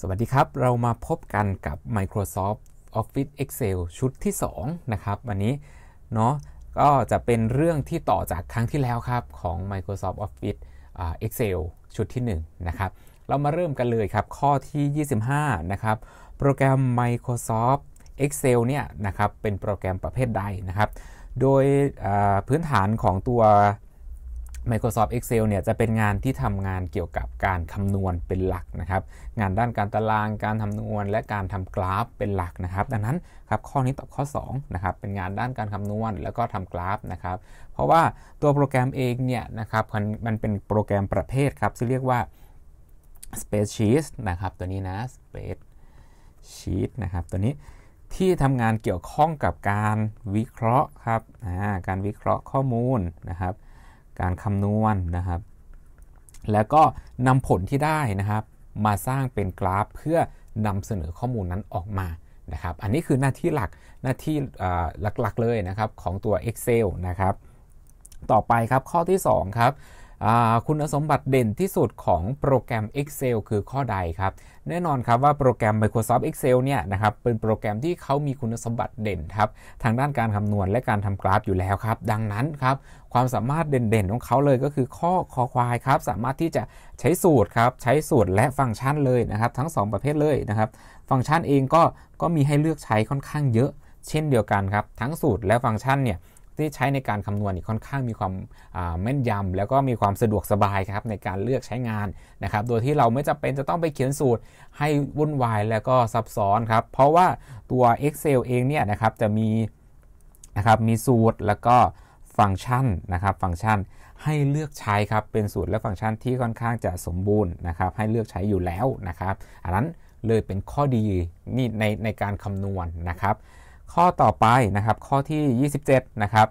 สวัสดีครับ เรามาพบกันกับ Microsoft Office Excel ชุดที่ 2 นะครับ วันนี้เนาะก็จะเป็นเรื่องที่ต่อจากครั้งที่แล้วครับของ Microsoft Office Excel ชุดที่1นะครับเรามาเริ่มกันเลยครับข้อที่ 25 นะครับ โปรแกรม Microsoft Excel เนี่ยนะครับเป็นโปรแกรมประเภทใดนะครับ โดยพื้นฐานของตัว Microsoft Excel เนี่ยจะเป็นงานที่ทำงานเกี่ยวกับการคำนวณเป็นหลักนะครับ งานด้านการตาราง การคำนวณและการทำกราฟเป็นหลักนะครับ ดังนั้นครับข้อนี้ตอบข้อ2นะครับเป็นงานด้านการคำนวณแล้วก็ทำกราฟนะครับ เพราะว่าตัวโปรแกรมเองเนี่ยนะครับมันเป็นโปรแกรมประเภทครับที่เรียกว่า Spreadsheet นะครับ ตัวนี้นะ Spreadsheet นะครับตัวนี้ที่ทำงานเกี่ยวข้องกับการวิเคราะห์ครับการวิเคราะห์ข้อมูลนะครับการคำนวณนนะครับ แล้วก็นำผลที่ได้นะครับ มาสร้างเป็นกราฟ เพื่อนำเสนอข้อมูลนั้นออกมานะครับ อันนี้คือหน้าที่หลักหน้าที่หลักๆ เลยนะครับของตัว Excel นะครับ ต่อไปครับข้อที่ 2 ครับคุณสมบัติเด่นที่สุดของโปรแกรม Excel คือข้อใดครับแน่นอนครับว่าโปรแกรม Microsoft Excel เนี่ยนะครับเป็นโปรแกรมที่เขามีคุณสมบัติเด่นครับทางด้านการคำนวณและการทำกราฟอยู่แล้วครับดังนั้นครับความสามารถเด่นๆของเขาเลยก็คือข้อคอควายครับสามารถที่จะใช้สูตรครับใช้สูตรและฟังก์ชันเลยนะครับทั้ง 2 ประเภทเลยนะครับฟังก์ชันเองก็ก็มีให้เลือกใช้ค่อนข้างเยอะ เช่นเดียวกันครับทั้งสูตรและฟังก์ชันเนี่ยที่ใช้ในการคำนวณค่อนข้างมีความแม่นยำแล้วก็มีความสะดวกสบายครับ ในการเลือกใช้งานนะครับ โดยที่เราไม่จำเป็นจะต้องไปเขียนสูตรให้วุ่นวายแล้วก็ซับซ้อนครับเพราะว่าตัว Excel เองเนี่ยนะครับจะมีนะครับมีสูตรแล้วก็ฟังก์ชันนะครับ ฟังก์ชันให้เลือกใช้ครับเป็นสูตรและฟังก์ชันที่ค่อนข้างจะสมบูรณ์นะครับ ให้เลือกใช้อยู่แล้วนะครับอันนั้นเลยเป็นข้อดีนี่ในในการคำนวณนนะครับข้อต่อไปนะครับข้อที่ 27 นะครับ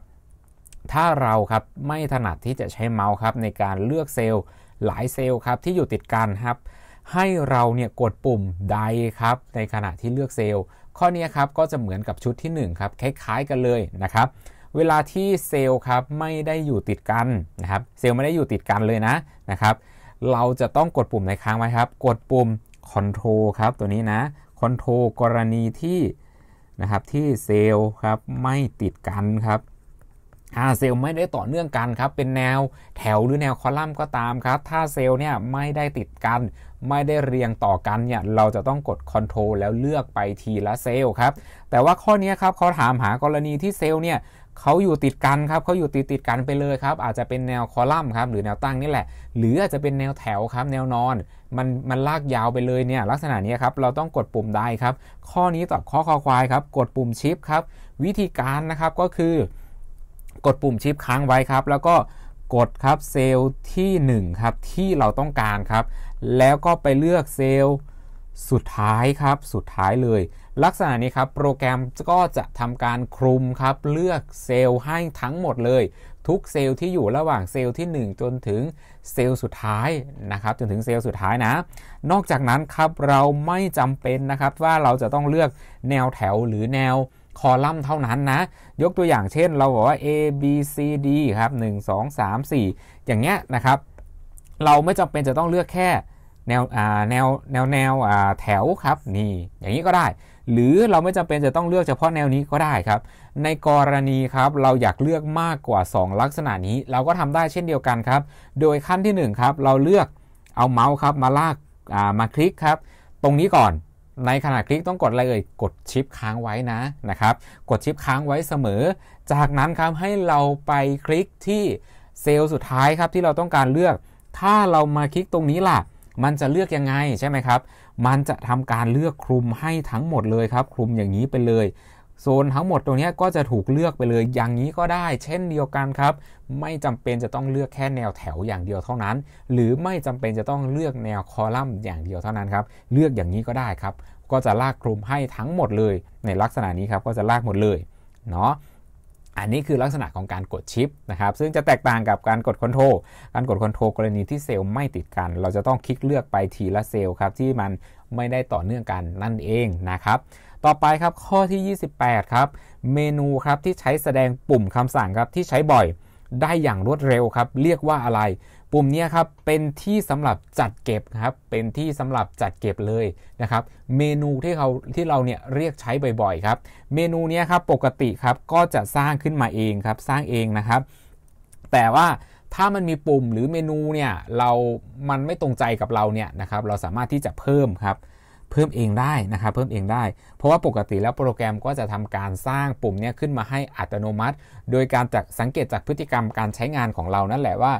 ถ้าเราครับไม่ถนัดที่จะใช้เมาส์ครับในการเลือกเซลล์หลายเซลล์ครับที่อยู่ติดกันครับ ให้เราเนี่ยกดปุ่มใดครับในขณะที่เลือกเซลล์ ข้อนี้ครับก็จะเหมือนกับชุดที่ 1ครับคล้ายๆ กันเลยนะครับ เวลาที่เซลล์ครับไม่ได้อยู่ติดกันนะครับ เซลล์ไม่ได้อยู่ติดกันเลยนะนะครับ เราจะต้องกดปุ่มในค้างไว้ครับ กดปุ่ม Control ครับตัวนี้นะ Control กรณีที่นะครับที่เซลล์ครับไม่ติดกันครับถ้าเซลล์ไม่ได้ต่อเนื่องกันครับเป็นแนวแถวหรือแนวคอลัมน์ก็ตามครับถ้าเซลล์เนี่ยไม่ได้ติดกัน ไม่ได้เรียงต่อกันเนี่ยเราจะต้องกดคโทรลแล้วเลือกไปทีละเซลล์ครับแต่ว่าข้อนี้ครับเขาถามหากรณีที่เซลล์เนี่ยเขาอยู่ติดกันครับเขาอยู่ติดติดกันไปเลยครับอาจจะเป็นแนวคอลัมน์ครับหรือแนวตั้งนี่แหละ หรืออาจจะเป็นแนวแถวครับแนวนอนมันมันลากยาวไปเลยเนี่ย ลักษณะนี้ครับเราต้องกดปุ่มได้ครับ ข้อนี้ตอบข้อคอควายครับกดปุ่มชิปครับวิธีการนะครับก็คือ กดปุ่มชิปค้างไว้ครับแล้วก็กดครับเซลล์ที่1ครับที่เราต้องการครับแล้วก็ไปเลือกเซลล์สุดท้ายครับสุดท้ายเลย ลักษณะนี้ครับโปรแกรมก็จะทำการคลุมครับเลือกเซลล์ให้ทั้งหมดเลย ทุกเซลล์ที่อยู่ระหว่างเซลล์ที่ 1 จนถึงเซลล์สุดท้ายนะครับจนถึงเซลล์สุดท้ายนะ นอกจากนั้นครับเราไม่จำเป็นนะครับว่าเราจะต้องเลือกแนวแถวหรือแนวคอลัมน์เท่านั้นนะ ยกตัวอย่างเช่นเราบอกว่า A B C D ครับ1 2 3 4 อย่างเงี้ยนะครับ เราไม่จำเป็นจะต้องเลือกแค่แนวแนวแนวแนวแถวครับ นี่ อย่างนี้ก็ได้ หรือเราไม่จำเป็นจะต้องเลือกเฉพาะแนวนี้ก็ได้ครับ ในกรณีครับ เราอยากเลือกมากกว่า 2 ลักษณะนี้ เราก็ทำได้เช่นเดียวกันครับ โดยขั้นที่1ครับเราเลือกเอาเมาส์ครับมาลากมาคลิกครับ ตรงนี้ก่อนในขณะคลิกต้องกดอะไรเอ่ยกดชิปค้างไว้นะนะครับกดชิปค้างไว้เสมอ จากนั้นครับให้เราไปคลิกที่เซลล์สุดท้ายครับที่เราต้องการเลือก ถ้าเรามาคลิกตรงนี้ล่ะมันจะเลือกยังไงใช่ไหมครับ มันจะทำการเลือกคลุมให้ทั้งหมดเลยครับ คลุมอย่างนี้ไปเลยโซนทั้งหมดตรงนี้ก็จะถูกเลือกไปเลยอย่างนี้ก็ได้ เช่นเดียวกันครับ ไม่จำเป็นจะต้องเลือกแค่แนวแถวอย่างเดียวเท่านั้น หรือไม่จำเป็นจะต้องเลือกแนวคอลัมน์อย่างเดียวเท่านั้นครับเลือกอย่างนี้ก็ได้ครับ ก็จะลากคลุมให้ทั้งหมดเลย ในลักษณะนี้ครับก็จะลากหมดเลยเนาะอันนี้คือลักษณะของการกดชิปนะครับซึ่งจะแตกต่างกับการกดคอนโทรลการกดคอนโทรลกรณีที่เซลล์ ไม่ติดกัน เราจะต้องคลิกเลือกไปทีละเซลล์ครับที่มันไม่ได้ต่อเนื่องกันนั่นเอง นะครับ ต่อไปครับข้อที่ 28 ครับ เมนูครับที่ใช้แสดงปุ่มคำสั่งครับ ที่ใช้บ่อยได้อย่างรวดเร็วครับเรียกว่าอะไรปุ่มนี้ครับเป็นที่สำหรับจัดเก็บครับเป็นที่สำหรับจัดเก็บเลยนะครับ เมนูที่เขาที่เราเนี่ยเรียกใช้บ่อยๆครับเมนูนี้ครับปกติครับก็จะสร้างขึ้นมาเองครับสร้างเองนะครับ แต่ว่าถ้ามันมีปุ่มหรือเมนูเนี่ยเรามันไม่ตรงใจกับเราเนี่ยนะครับเราสามารถที่จะเพิ่มครับเพิ่มเองได้นะครับ เพิ่มเองได้ เพราะว่าปกติแล้วโปรแกรมก็จะทำการสร้างปุ่มนี้ขึ้นมาให้อัตโนมัติ โดยการจากสังเกตจากพฤติกรรมการใช้งานของเรานั่นแหละว่า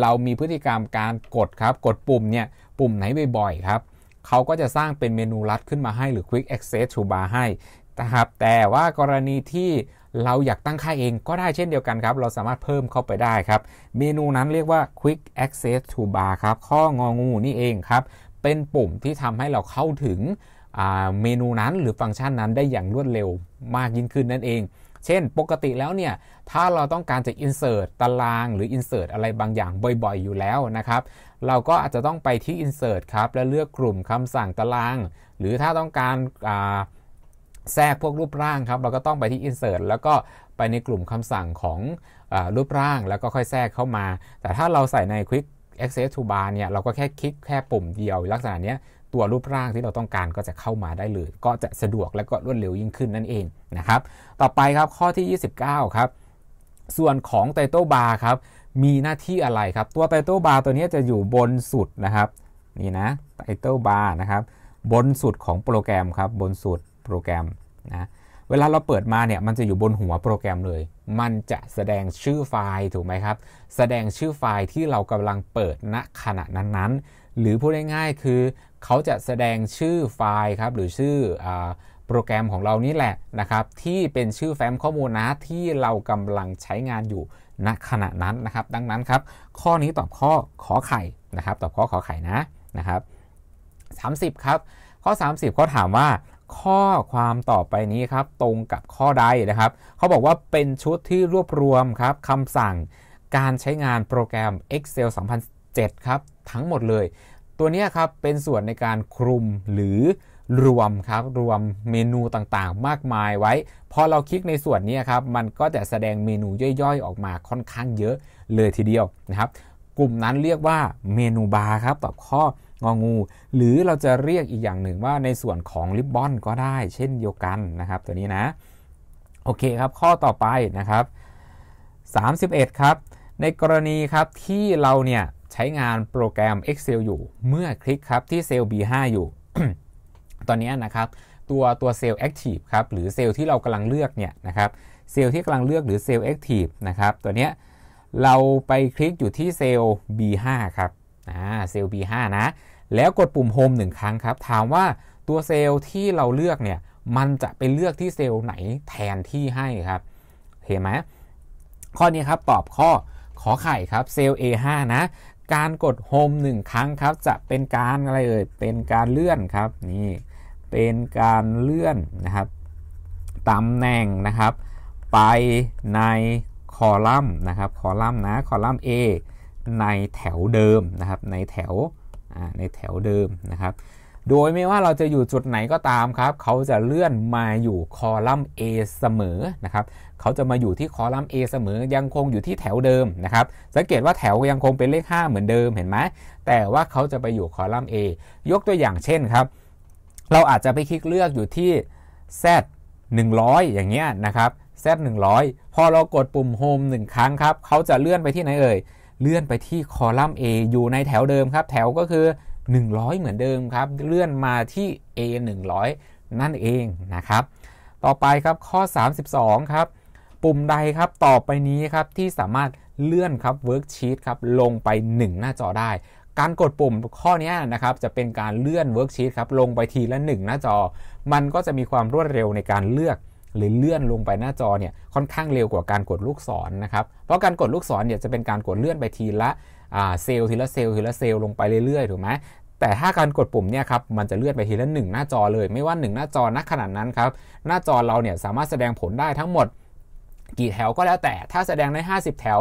เรามีพฤติกรรมการกดครับกดปุ่มเนี่ยปุ่มไหนบ่อยๆครับเขาก็จะสร้างเป็นเมนูลัดขึ้นมาให้หรือ Quick Access to Bar ให้นะครับแต่ว่ากรณีที่เราอยากตั้งค่าเอง ก็ได้เช่นเดียวกันครับ เราสามารถเพิ่มเข้าไปได้ครับเมนูนั้นเรียกว่า Quick Access to Bar ครับข้ององูนี่เองครับเป็นปุ่มที่ทำให้เราเข้าถึงเมนูนั้นหรือฟังก์ชันนั้นได้อย่างรวดเร็วมากยิ่งขึ้นนั่นเองเช่นปกติแล้วเนี่ยถ้าเราต้องการจะ insert ตารางหรือ insert อะไรบางอย่างบ่อยๆอยู่แล้วนะครับ เราก็อาจจะต้องไปที่ insert ครับแล้วเลือกกลุ่มคำสั่งตาราง หรือถ้าต้องการแทรกพวกรูปร่างครับ เราก็ต้องไปที่ insert แล้วก็ไปในกลุ่มคำสั่งของอรูปร่างแล้วก็ค่อยแทรกเข้ามา แต่ถ้าเราใส่ใน quick access to bar เนี่ยเราก็แค่คลิกแค่ปุ่มเดียว ลักษณะนี้ตัวรูปร่างที่เราต้องการก็จะเข้ามาได้เลยก็จะสะดวกและก็รวดเร็วยิ่งขึ้นนั่นเองนะครับต่อไปครับข้อที่ 29 ครับ ส่วนของไตเติลบาร์ครับ มีหน้าที่อะไรครับตัวไตเติลบาร์ตัวนี้จะอยู่บนสุดนะครับนี่นะไตเติลบาร์นะครับ บนสุดของโปรแกรมครับบนสุดโปรแกรมนะเวลาเราเปิดมาเนี่ยมันจะอยู่บนหัวโปรแกรมเลย มันจะแสดงชื่อไฟล์ถูกไหมครับแสดงชื่อไฟล์ที่เรากำลังเปิดณขณะนั้นๆ หรือพูดง่ายๆคือเขาจะแสดงชื่อไฟล์ครับหรือชื่ออโปรแกรมของเรานี่แหละนะครับ ที่เป็นชื่อแฟ้มข้อมูลนะที่เรากำลังใช้งานอยู่ณขณะนั้นนะครับ ดังนั้นครับ ข้อนี้ตอบข้อขอไข่นะครับตอบข้อขอไข่นะนะครับ 30 ครับ ข้อ 30เขาถามว่า ข้อความต่อไปนี้ครับตรงกับข้อใดนะครับเขาบอกว่าเป็นชุดที่รวบรวมครับคำสั่งการใช้งานโปรแกรม Excel 2007ครับ ทั้งหมดเลย ตัวนี้ครับเป็นส่วนในการคลุมหรือรวม ครับ รวมเมนูต่างๆ มากมายไว้ พอเราคลิกในส่วนนี้ครับ มันก็จะแสดงเมนูย่อยๆ ออกมาค่อนข้างเยอะเลยทีเดียวนะครับ กลุ่มนั้นเรียกว่าเมนูบาร์ครับตอบข้ององู หรือเราจะเรียกอีกอย่างหนึ่งว่าในส่วนของริบบอน ก็ได้ เช่นเดียวกันนะครับ ตัวนี้นะโอเคครับ ข้อต่อไปนะครับ31 ครับ ในกรณีครับที่เราเนี่ยใช้งานโปรแกรม Excel อยู่ เมื่อคลิกครับที่เซลล์ B5 อยู่ตอนนี้นะครับตัวตัวเซลล์แอคทีฟครับหรือเซลล์ที่เรากำลังเลือกเนี่ยนะครับเซลล์ที่กำลังเลือกหรือเซลล์แอคทีฟนะครับตัวเนี้ยเราไปคลิกอยู่ที่เซลล์ B5 ครับอ่าเซลล์ B5 นะแล้วกดปุ่ม Home งครั้งครับ ถามว่าตัวเซลล์ที่เราเลือกเนี่ยมันจะไปเลือกที่เซลล์ไหนแทนที่ให้ครับ เห็นไหมข้อนี้ครับตอบข้อขอไข่ครับเซลล์ A5 นะ การกด Home งครั้งครับ จะเป็นการอะไรเอ่ยเป็นการเลื่อนครับนี่เป็นการเลื่อนนะครับตำแหน่งนะครับ ไปในคอลัมน์นะครับ คอลัมน์นะคอลัมน์ A ในแถวเดิมนะครับในแถวในแถวเดิมนะครับ โดยไม่ว่าเราจะอยู่จุดไหนก็ตามครับ เขาจะเลื่อนมาอยู่คอลัมน์ A เสมอนะครับ เขาจะมาอยู่ที่คอลัมน์ A เสมอ ยังคงอยู่ที่แถวเดิมนะครับ สังเกตว่าแถวยังคงเป็นเลข 5 เหมือนเดิมเห็นไหมแต่ว่าเขาจะไปอยู่คอลัมน์ A ยกตัวอย่างเช่นครับเราอาจจะไปคลิกเลือกอยู่ที่ Z 100 อย่างเงี้ยนะครับ Z 100 พอเรากดปุ่ม Home 1ครั้งครับ เขาจะเลื่อนไปที่ไหนเอ่ย เลื่อนไปที่คอลัมน์ A อยู่ในแถวเดิมครับ แถวก็คือ 100 เหมือนเดิมครับ เลื่อนมาที่ A 100 นั่นเองนะครับ ต่อไปครับ ข้อ 32 ครับ ปุ่มใดครับ ต่อไปนี้ครับ ที่สามารถเลื่อนครับ Worksheet ครับ ลงไป 1 หน้าจอได้การกดปุ่มข้อนี้นะครับจะเป็นการเลื่อนเวิร์กชีตครับลงไปทีละ 1 หน้าจอ มันก็จะมีความรวดเร็วในการเลือกหรือเลื่อนลงไปหน้าจอเนี่ยค่อนข้างเร็วกว่าการกดลูกศรนนะครับ เพราะการกดลูกศรเนี่ยจะเป็นการกดเลื่อนไปทีละเซลล์ทีละเซลล์ทีละเซลล์ลงไปเรื่อยๆถูกไหม แต่ถ้าการกดปุ่มเนี่ยครับมันจะเลื่อนไปทีละ 1 หน้าจอเลย ไม่ว่า 1 หน้าจอณขนาดนั้นครับหน้าจอเราเนี่ยสามารถแสดงผลได้ทั้งหมด กี่แถวก็แล้วแต่ถ้าแสดงได้50 แถว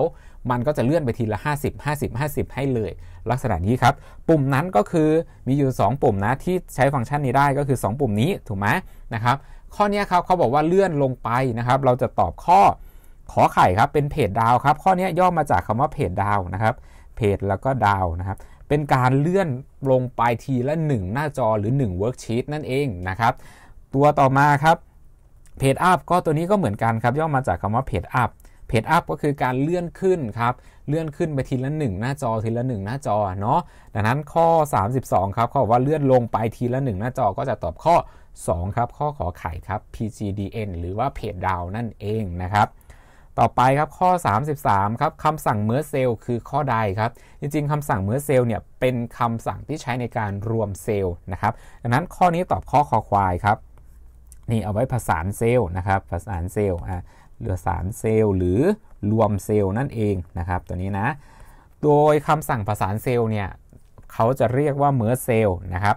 มันก็จะเลื่อนไปทีละ 50 50 50 ให้เลยลักษณะนี้ครับปุ่มนั้นก็คือมีอยู่ 2 ปุ่มนะที่ใช้ฟังก์ชันนี้ได้ก็คือ 2 ปุ่มนี้ถูกไหมนะครับ ข้อนี้ครับเขาบอกว่าเลื่อนลงไปนะครับ เราจะตอบข้อขอไข่ครับเป็นเพจดาวครับข้อนี้ย่อมาจากคำว่าเพจดาวนะครับเพจแล้วก็ดาวนะครับเป็นการเลื่อนลงไปทีละ 1 หน้าจอหรือ 1 worksheet นั่นเองนะครับ ตัวต่อมาครับเพจอัพก็ตัวนี้ก็เหมือนกันครับ ย่อมาจากคำว่าเพจอัพเพจอัพก็คือการเลื่อนขึ้นครับเลื่อนขึ้นไปทีละ 1 หน้าจอทีละ1 หน้าจอเนาะดังนั้นข้อ 32ครับเขาบอกว่าเลื่อนลงไปทีละ 1 หน้าจอก็จะตอบข้อ 2 ครับ ข้อขอไข่ครับ PGDN หรือว่าเพจดาวนั่นเองนะครับ ต่อไปครับข้อ 33 ครับคำสั่งเมื่อเซลล์คือข้อใดครับ จริงๆคำสั่งเมื่อเซลล์เนี่ยเป็นคำสั่งที่ใช้ในการรวมเซลล์นะครับดังนั้นข้อนี้ตอบข้อคอควายครับนี่เอาไว้ผสานเซลล์นะครับผสานเซลล์อ่าเหลือ3เซลล์หรือรวมเซลล์นั่นเองนะครับ ตัวนี้นะ โดยคำสั่งประสานเซลล์เนี่ยเขาจะเรียกว่าเมอร์เซลนะครับ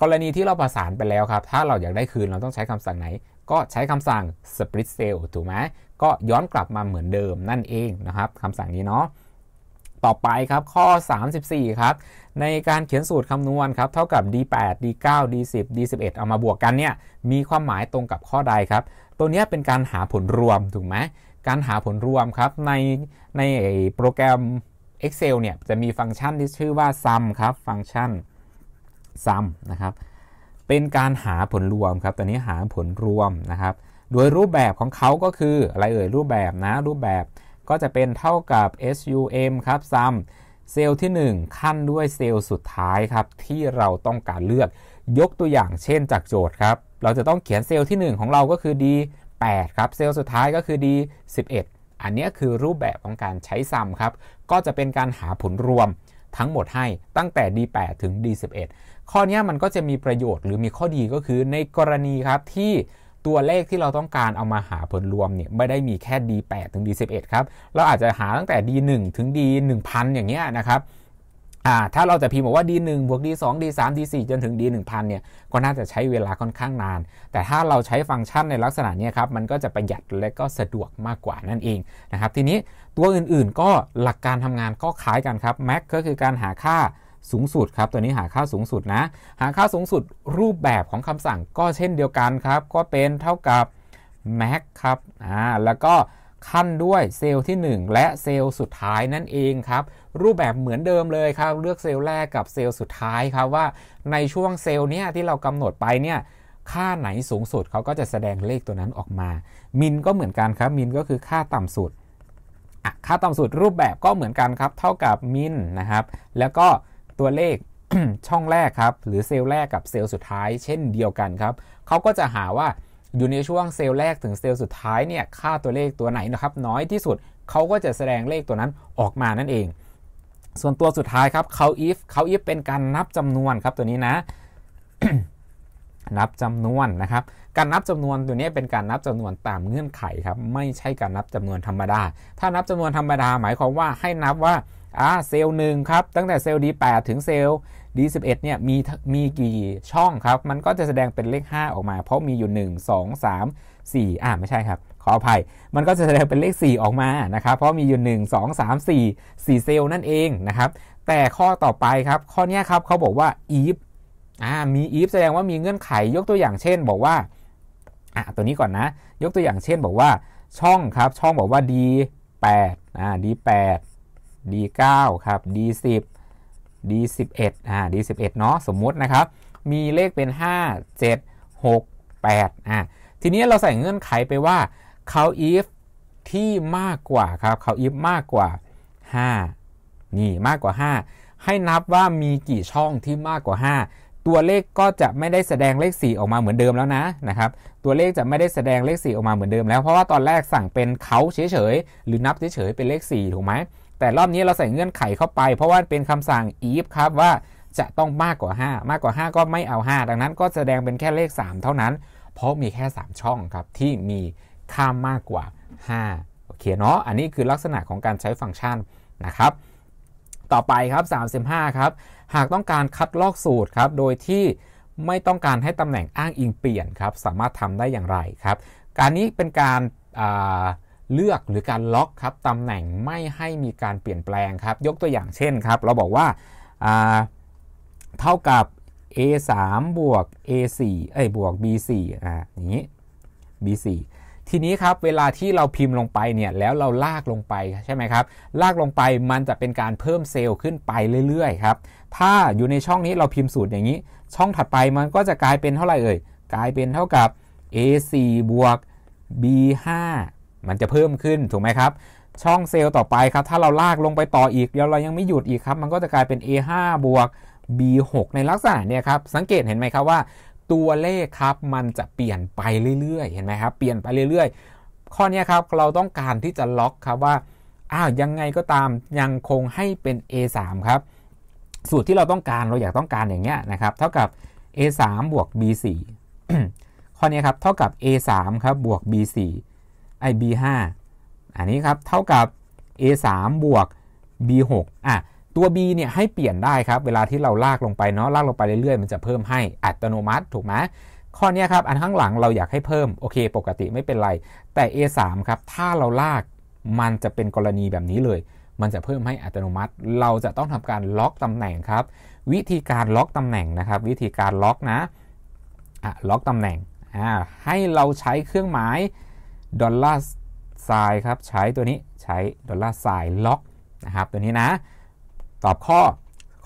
กรณีที่เราประสานไปแล้วครับ ถ้าเราอยากได้คืนเราต้องใช้คำสั่งไหน ก็ใช้คำสั่ง split cell ถูกไหม ก็ย้อนกลับมาเหมือนเดิมนั่นเองนะครับคำสั่งนี้เนาะต่อไปครับข้อ 34 ครับ ในการเขียนสูตรคำนวณครับเท่ากับ d8 d9 d10 d11 เอามาบวกกันเนี่ยมีความหมายตรงกับข้อใดครับตัวนี้เป็นการหาผลรวมถูกไหมการหาผลรวมครับในในโปรแกรม Excel เนี่ยจะมีฟังก์ชันที่ชื่อว่า sum ครับฟังก์ชัน sum นะครับเป็นการหาผลรวมครับตัวนี้หาผลรวมนะครับ โดยรูปแบบของเขาก็คืออะไรเอ่ยรูปแบบนะรูปแบบก็จะเป็นเท่ากับ sum ครับ sum เซลล์ที่ 1 ขั้นด้วยเซลล์สุดท้ายครับที่เราต้องการเลือกยกตัวอย่างเช่นจากโจทย์ครับเราจะต้องเขียนเซลล์ที่ 1 ของเราก็คือ D8 ครับ เซลล์สุดท้ายก็คือ D11 อันนี้คือรูปแบบของการใช้ซ้ำครับ ก็จะเป็นการหาผลรวมทั้งหมดให้ตั้งแต่ D8 ถึง D11 ข้อนี้มันก็จะมีประโยชน์ หรือมีข้อดีก็คือในกรณีครับที่ตัวเลขที่เราต้องการเอามาหาผลรวมเนี่ยไม่ได้มีแค่ D8 ถึง D11 ครับ เราอาจจะหาตั้งแต่ D1 ถึง D1000 อย่างเงี้ยนะครับอ่าถ้าเราจะพิมพ์บอกว่า D1 บวก D2 D3 D4 จนถึง D1000 เนี่ยก็น่าจะใช้เวลาค่อนข้างนาน แต่ถ้าเราใช้ฟังก์ชันในลักษณะนี้ครับมันก็จะประหยัดและก็สะดวกมากกว่านั่นเองนะครับ ทีนี้ตัวอื่นๆก็หลักการทำงานก็คล้ายกันครับ max ก็คือการหาค่าสูงสุดครับตัวนี้หาค่าสูงสุดนะ หาค่าสูงสุดรูปแบบของคำสั่งก็เช่นเดียวกันครับก็เป็นเท่ากับ max ครับอ่าแล้วก็ขั้นด้วยเซลล์ที่ 1 และเซลล์สุดท้ายนั่นเองครับรูปแบบเหมือนเดิมเลยครับ เลือกเซลล์แรกกับเซลล์สุดท้ายครับ ว่าในช่วงเซลล์เนี้ยที่เรากำหนดไปเนี่ย ค่าไหนสูงสุดเขาก็จะแสดงเลขตัวนั้นออกมา มินก็เหมือนกันครับ มินก็คือค่าต่ำสุด ค่าต่ำสุดรูปแบบก็เหมือนกันครับ เท่ากับมินนะครับ แล้วก็ตัวเลขช่องแรกครับ หรือเซลล์แรกกับเซลล์สุดท้าย เช่นเดียวกันครับ เขาก็จะหาว่าอยู่ในช่วงเซลล์แรกถึงเซลล์สุดท้ายเนี่ย ค่าตัวเลขตัวไหนนะครับน้อยที่สุดเขาก็จะแสดงเลขตัวนั้นออกมานั่นเองส่วนตัวสุดท้ายครับ count if count if เป็นการนับจำนวนครับตัวนี้นะ นับจำนวนนะครับการนับจำนวนตัวนี้เป็นการนับจำนวนตามเงื่อนไข ครับ ไม่ใช่การนับจำนวนธรรมดา ถ้านับจำนวนธรรมดา หมายความว่าให้นับว่าอ่าเซลล์หนึ่งครับตั้งแต่เซลล์ D8 ถึงเซลล์ D11 เนี่ยมีมีกี่ช่องครับ มันก็จะแสดงเป็นเลข 5 ออกมา เพราะมีอยู่ 1 2 3 4อ่าไม่ใช่ครับขออภัย มันก็จะแสดงเป็นเลข 4 ออกมานะครับ เพราะมีอยู่ 1 2 3 4 4เซลล์นั่นเองนะครับ แต่ข้อต่อไป ครับ ข้อนี้ครับเขาบอกว่า if อ่ามี if แสดงว่ามีเงื่อนไขยกตัวอย่างเช่นบอกว่า อ่ะ ตัวนี้ก่อนนะ ยกตัวอย่างเช่นบอกว่าช่องครับ ช่องบอกว่า d 8อ่า d 8 d 9ครับ d 10 d 11อ่า d 11เนาะ สมมุตินะครับ มีเลขเป็น 5 7 6 8อ่า ทีนี้เราใส่เงื่อนไขไปว่า c o u n if ที่มากกว่า ครับ c o u n if มากกว่า 5 นี่ มากกว่า 5 ให้นับว่ามีกี่ช่องที่มากกว่า 5 ตัวเลขก็จะไม่ได้แสดงเลข 4 ออกมาเหมือนเดิมแล้วนะนะครับ ตัวเลขจะไม่ได้แสดงเลข 4 ออกมาเหมือนเดิมแล้ว เพราะว่าตอนแรกสั่งเป็นเขาเฉยๆหรือนับเฉยๆเป็นเลข 4 ถูกไหม แต่รอบนี้เราใส่เงื่อนไขเข้าไป เพราะว่าเป็นคำสั่ง if ครับว่าจะต้องมากกว่า5 มากกว่า 5 ก็ไม่เอา 5 ดังนั้นก็แสดงเป็นแค่เลข 3 เท่านั้น เพราะมีแค่3ช่องครับที่มีค่ามากกว่า5โอเคเนาะอันนี้คือลักษณะของการใช้ฟังก์ชันนะครับต่อไปครับ35 ครับ หากต้องการคัดลอกสูตรครับ โดยที่ไม่ต้องการให้ตำแหน่งอ้างอิงเปลี่ยนครับสามารถทำได้อย่างไรครับการนี้เป็นการเลือกหรือการล็อกครับตำแหน่งไม่ให้มีการเปลี่ยนแปลงครับยกตัวอย่างเช่นครับเราบอกว่า เท่ากับ a 3บวก a 4เอ้ยบวก b 4อ่าอย่างนี้ b 4ทีนี้ครับเวลาที่เราพิมพ์ลงไปเนี่ยแล้วเราลากลงไปใช่ไหมครับ ลากลงไปมันจะเป็นการเพิ่มเซลล์ขึ้นไปเรื่อยๆครับถ้าอยู่ในช่องนี้เราพิมพ์สูตรอย่างนี้ ช่องถัดไปมันก็จะกลายเป็นเท่าไหร่เอ่ย กลายเป็นเท่ากับ a4 บวก b5 มันจะเพิ่มขึ้นถูกไหมครับช่องเซลล์ต่อไปครับ ถ้าเราลากลงไปต่ออีกเดี๋ยวเรายังไม่หยุดอีกครับ มันก็จะกลายเป็น a5 บวก b6 ในลักษณะเนี่ยครับสังเกตเห็นไหมครับว่าตัวเลขครับมันจะเปลี่ยนไปเรื่อยๆเห็นไหมครับ เปลี่ยนไปเรื่อยๆ ข้อนี้ครับเราต้องการที่จะล็อกครับว่าอ้าวยังไงก็ตามยังคงให้เป็น A3 ครับสูตรที่เราต้องการเราอยากต้องการอย่างเงี้ยนะครับเท่ากับ A3 บวก B4 ข้อนี้ครับเท่ากับ A3 ครับบวก B4 ไอ B5 อันนี้ครับเท่ากับ A3 บวก B6 อ่ะตัว B เนี่ยให้เปลี่ยนได้ครับเวลาที่เราลากลงไปเนาะลากลงไปเรื่อยๆมันจะเพิ่มให้อัตโนมัติถูกไหมข้อนี้ครับอันข้างหลังเราอยากให้เพิ่มโอเคปกติไม่เป็นไรแต่ A3 ครับถ้าเราลากมันจะเป็นกรณีแบบนี้เลย มันจะเพิ่มให้อัตโนมัติ เราจะต้องทำการล็อกตำแหน่งครับ วิธีการล็อกตำแหน่งนะครับ วิธีการล็อกนะอ่ะล็อกตำแหน่งอ่าให้เราใช้เครื่องหมายดอลลาร์ไซครับใช้ตัวนี้ใช้ดอลลาร์ไซล็อกนะครับตัวนี้นะตอบข้อ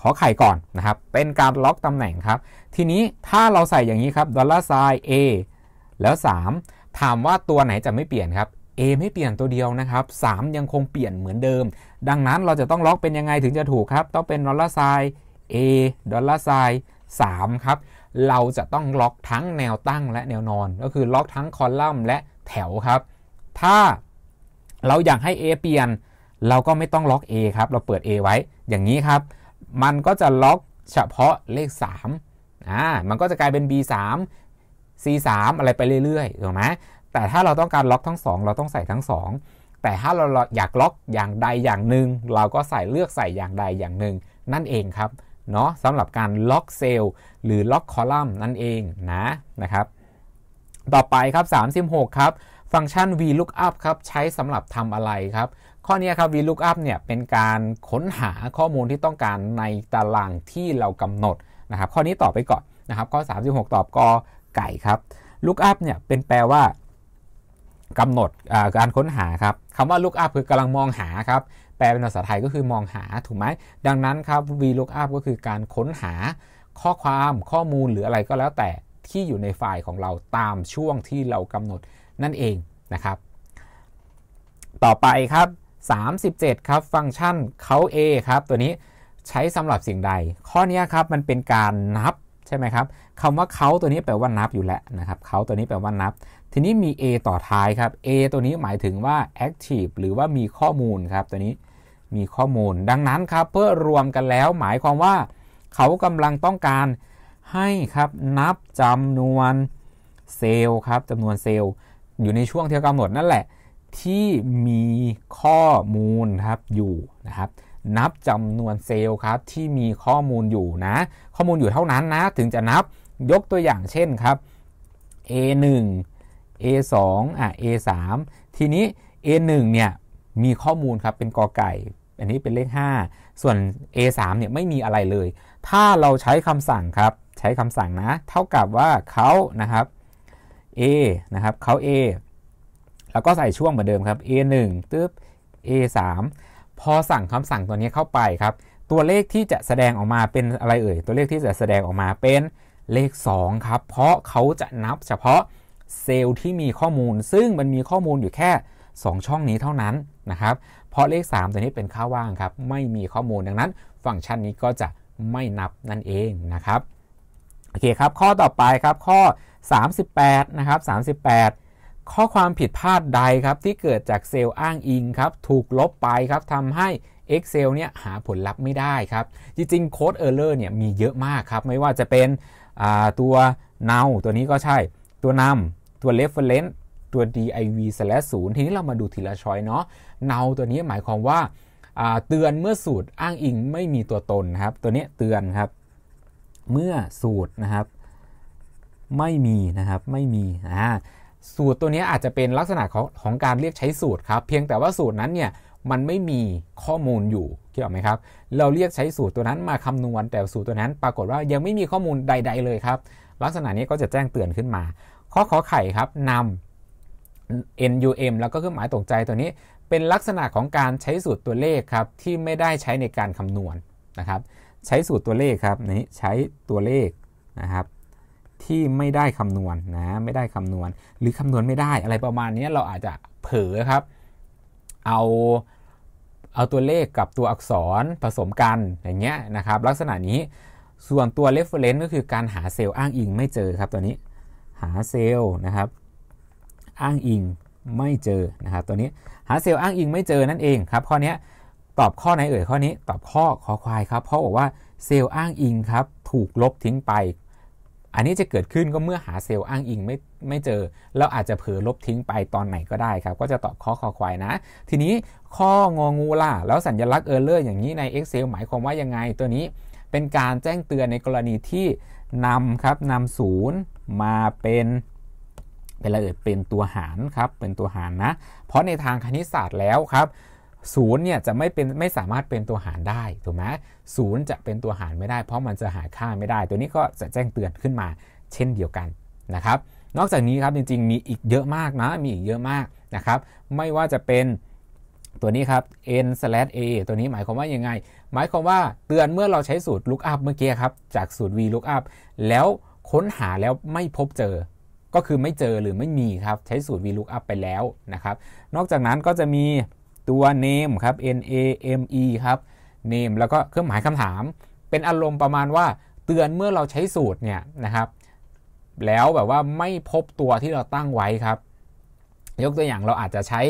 ขอไข่ก่อนนะครับเป็นการล็อกตำแหน่งครับทีนี้ถ้าเราใส่อย่างนี้ครับดอลลาร์ไซน์ A แล้ว 3 ถามว่าตัวไหนจะไม่เปลี่ยนครับ A ไม่เปลี่ยนตัวเดียวนะครับ3ยังคงเปลี่ยนเหมือนเดิม ดังนั้นเราจะต้องล็อกเป็นยังไงถึงจะถูกครับต้องเป็นดอลลาร์ไซน์ A ดอลลาร์ไซา์3ครับเราจะต้องล็อกทั้งแนวตั้ง และแนวนอน ก็คือล็อกทั้งคอลัมน์และแถวครับถ้าเราอยากให้ A เปลี่ยนเราก็ไม่ต้องล็อก A ครับ เราเปิด A ไว้ อย่างนี้ครับ มันก็จะล็อกเฉพาะเลข3อ่า มันก็จะกลายเป็น B3 C3 อะไรไปเรื่อยๆถูกไหมแต่ถ้าเราต้องการล็อกทั้ง2เราต้องใส่ทั้ง 2 แต่ถ้าเราอยากล็อกอย่างใดอย่างหนึ่ง เราก็ใส่เลือกใส่อย่างใดอย่างหนึ่ง นั่นเองครับ เนาะสำหรับการล็อกเซลล์หรือล็อกคอลัมน์นั่นเองนะ นะครับ ต่อไปครับ36 ครับ ฟังก์ชัน VLOOKUP ครับ ใช้สำหรับทำอะไรครับข้อนี้ครับ VLOOKUP เนี่ยเป็นการค้นหาข้อมูลที่ต้องการในตารางที่เรากำหนดนะครับ ข้อนี้ตอบไปก่อนนะครับข้อ36ตอบกอไก่ครับ lookup เนี่ยเป็นแปลว่ากำหนดการค้นหาครับคำว่า lookup คือกำลังมองหาครับแปลเป็นภาษาไทยก็คือมองหาถูกไหมดังนั้นครับ vlookup ก็คือการค้นหาข้อความ ข้อมูลหรืออะไรก็แล้วแต่ที่อยู่ในไฟล์ของเราตามช่วงที่เรากำหนดนั่นเองนะครับ ต่อไปครับ37 ครับฟังก์ชันเขา A ครับตัวนี้ใช้สำหรับสิ่งใด ข้อนี้ครับมันเป็นการนับ ใช่ไหมครับคำว่าเขาตัวนี้แปลว่านับอยู่แล้วนะครับเขาตัวนี้แปลว่านับ ทีนี้มี A ต่อท้ายครับ A ตัวนี้หมายถึงว่า active หรือว่ามีข้อมูลครับตัวนี้มีข้อมูล ดังนั้นครับเพื่อรวมกันแล้ว หมายความว่าเขากำลังต้องการให้ครับนับจำนวนเซลล์ครับจำนวนเซลล์อยู่ในช่วงเที่กำหนดนั่นแหละที่มีข้อมูลครับอยู่นะครับนับจำนวนเซลล์ครับที่มีข้อมูลอยู่นะข้อมูลอยู่เท่านั้นนะถึงจะนับยกตัวอย่างเช่นครับ A1 A2 อ่ะ A3 ทีนี้ A1 เนี่ยมีข้อมูลครับเป็นกอไก่ อันนี้เป็นเลข 5 ส่วน A3 เนี่ยไม่มีอะไรเลย ถ้าเราใช้คำสั่งครับใช้คำสั่งนะ เท่ากับว่าเขานะครับ A นะครับเขา A แล้วก็ใส่ช่วงเหมือนเดิมครับ A1 ตึ๊บ A3 พอสั่งคำสั่งตัวนี้เข้าไปครับ ตัวเลขที่จะแสดงออกมาเป็นอะไรเอ่ย ตัวเลขที่จะแสดงออกมาเป็นเลข2ครับ เพราะเขาจะนับเฉพาะเซลล์ที่มีข้อมูล ซึ่งมันมีข้อมูลอยู่แค่ 2 ช่องนี้เท่านั้นนะครับ เพราะเลข3ตัวนี้เป็นค่าว่างครับ ไม่มีข้อมูลดังนั้น ฟังก์ชันนี้ก็จะไม่นับนั่นเองนะครับโอเคครับข้อต่อไปครับข้อ 38นะครับ38ข้อความผิดพลาดใดครับที่เกิดจากเซลล์อ้างอิงครับ ถูกลบไปครับทำให้ Excel เนี่ยหาผลลัพธ์ไม่ได้ครับ จริงๆโค้ดเออร์เลอร์เนี่ยมีเยอะมากครับ ไม่ว่าจะเป็นตัว now ตัวนี้ก็ใช่ตัวนำตัว reference ตัว div 0 ทีนี้เรามาดูทีละช้อยเนาะ now ตัวนี้หมายความว่าเตือนเมื่อสูตรอ้างอิงไม่มีตัวตนครับ ตัวนี้เตือนครับเมื่อสูตรนะครับไม่มีนะครับไม่มีอ่าสูตรตัวนี้อาจจะเป็นลักษณะของของการเรียกใช้สูตรครับ เพียงแต่ว่าสูตรนั้นเนี่ยมันไม่มีข้อมูลอยู่เข้าใจไหมครับ เราเรียกใช้สูตรตัวนั้นมาคำนวณแต่สูตรตัวนั้น ปรากฏว่ายังไม่มีข้อมูลใด ๆเลยครับลักษณะนี้ก็จะแจ้งเตือนขึ้นมา ข้อขอไข่ครับนำ num แล้วก็เครื่องหมายตกใจตัวนี้ เป็นลักษณะของการใช้สูตรตัวเลขครับที่ไม่ได้ใช้ในการคำนวณนะครับ ใช้สูตรตัวเลขครับนี้ใช้ตัวเลขนะครับที่ไม่ได้คำนวณนนะไม่ได้คำนวณ หรือคำนวณไม่ได้อะไรประมาณนี้เราอาจจะเผลอครับเอาเอาตัวเลขกับตัวอักษรผสมกันอย่างเงี้ยนะครับลักษณะนี้ส่วนตัว reference ก็คือการหาเซลล์อ้างอิงไม่เจอครับ ตัวนี้ หาเซลล์นะครับ อ้างอิงไม่เจอนะครับ ตัวนี้หาเซลล์อ้างอิงไม่เจอนั่นเองครับข้อนี้ตอบข้อไหนเอ่ย ข้อนี้ตอบข้อขอควายครับเพราะบอกว่าเซลล์อ้างอิงครับถูกลบทิ้งไปอันนี้จะเกิดขึ้นก็เมื่อหาเซลล์อ้างอิงไม่ไม่เจอเราอาจจะเผลอลบทิ้งไปตอนไหนก็ได้ครับ ก็จะตอบข้อคอควายนะ ทีนี้ข้ององูล่ะแล้วสัญลักษณ์เออร์เลอร์อย่างนี้ใน Excel หมายความว่ายังไงตัวนี้ เป็นการแจ้งเตือนในกรณีที่นำครับนำศูนย์มาเป็นเป็นอะไรเป็นตัวหารครับเป็นตัวหารนะ เพราะในทางคณิตศาสตร์แล้วครับศูนย์เนี่ยจะไม่เป็นไม่สามารถเป็นตัวหารได้ถูกไหมศูนย์จะเป็นตัวหารไม่ได้เพราะมันจะหาค่าไม่ได้ ตัวนี้ก็จะแจ้งเตือนขึ้นมา เช่นเดียวกันนะครับนอกจากนี้ครับจริงๆมีอีกเยอะมากนะมีอีกเยอะมากนะครับ ไม่ว่าจะเป็นตัวนี้ครับ n l s a ตัวนี้หมายความว่ายังไง หมายความว่าเตือนเมื่อเราใช้สูตร lookup เมื่อกี้ครับจากสูตร v lookup แล้วค้นหาแล้วไม่พบเจอก็คือไม่เจอหรือไม่มีครับใช้สูตร v lookup ไปแล้วนะครับนอกจากนั้นก็จะมีตัว name ครับ n a m e ครับ name แล้วก็เครื่องหมายคำถาม เป็นอารมณ์ประมาณว่าเตือนเมื่อเราใช้สูตรเนี่ยนะครับ แล้วแบบว่าไม่พบตัวที่เราตั้งไว้ครับ ยกตัวอย่างเราอาจจะใช้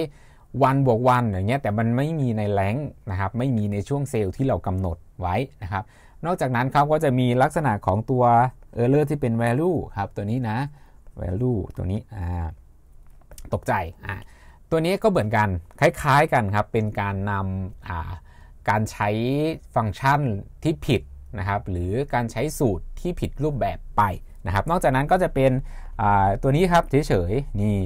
วันบวกวันอย่างเงี้ยแต่มันไม่มีในแหล่งนะครับ ไม่มีในช่วงเซลล์ที่เรากำหนดไว้นะครับ นอกจากนั้นครับก็จะมีลักษณะของตัว error ที่เป็น value ครับตัวนี้นะ value ตัวนี้ตกใจตัวนี้ก็เหมือนกันคล้าย ๆ กันครับเป็นการนำการใช้ฟังก์ชันที่ผิดนะครับ หรือการใช้สูตรที่ผิดรูปแบบไปนะครับ นอกจากนั้นก็จะเป็นตัวนี้ครับเฉยๆนี่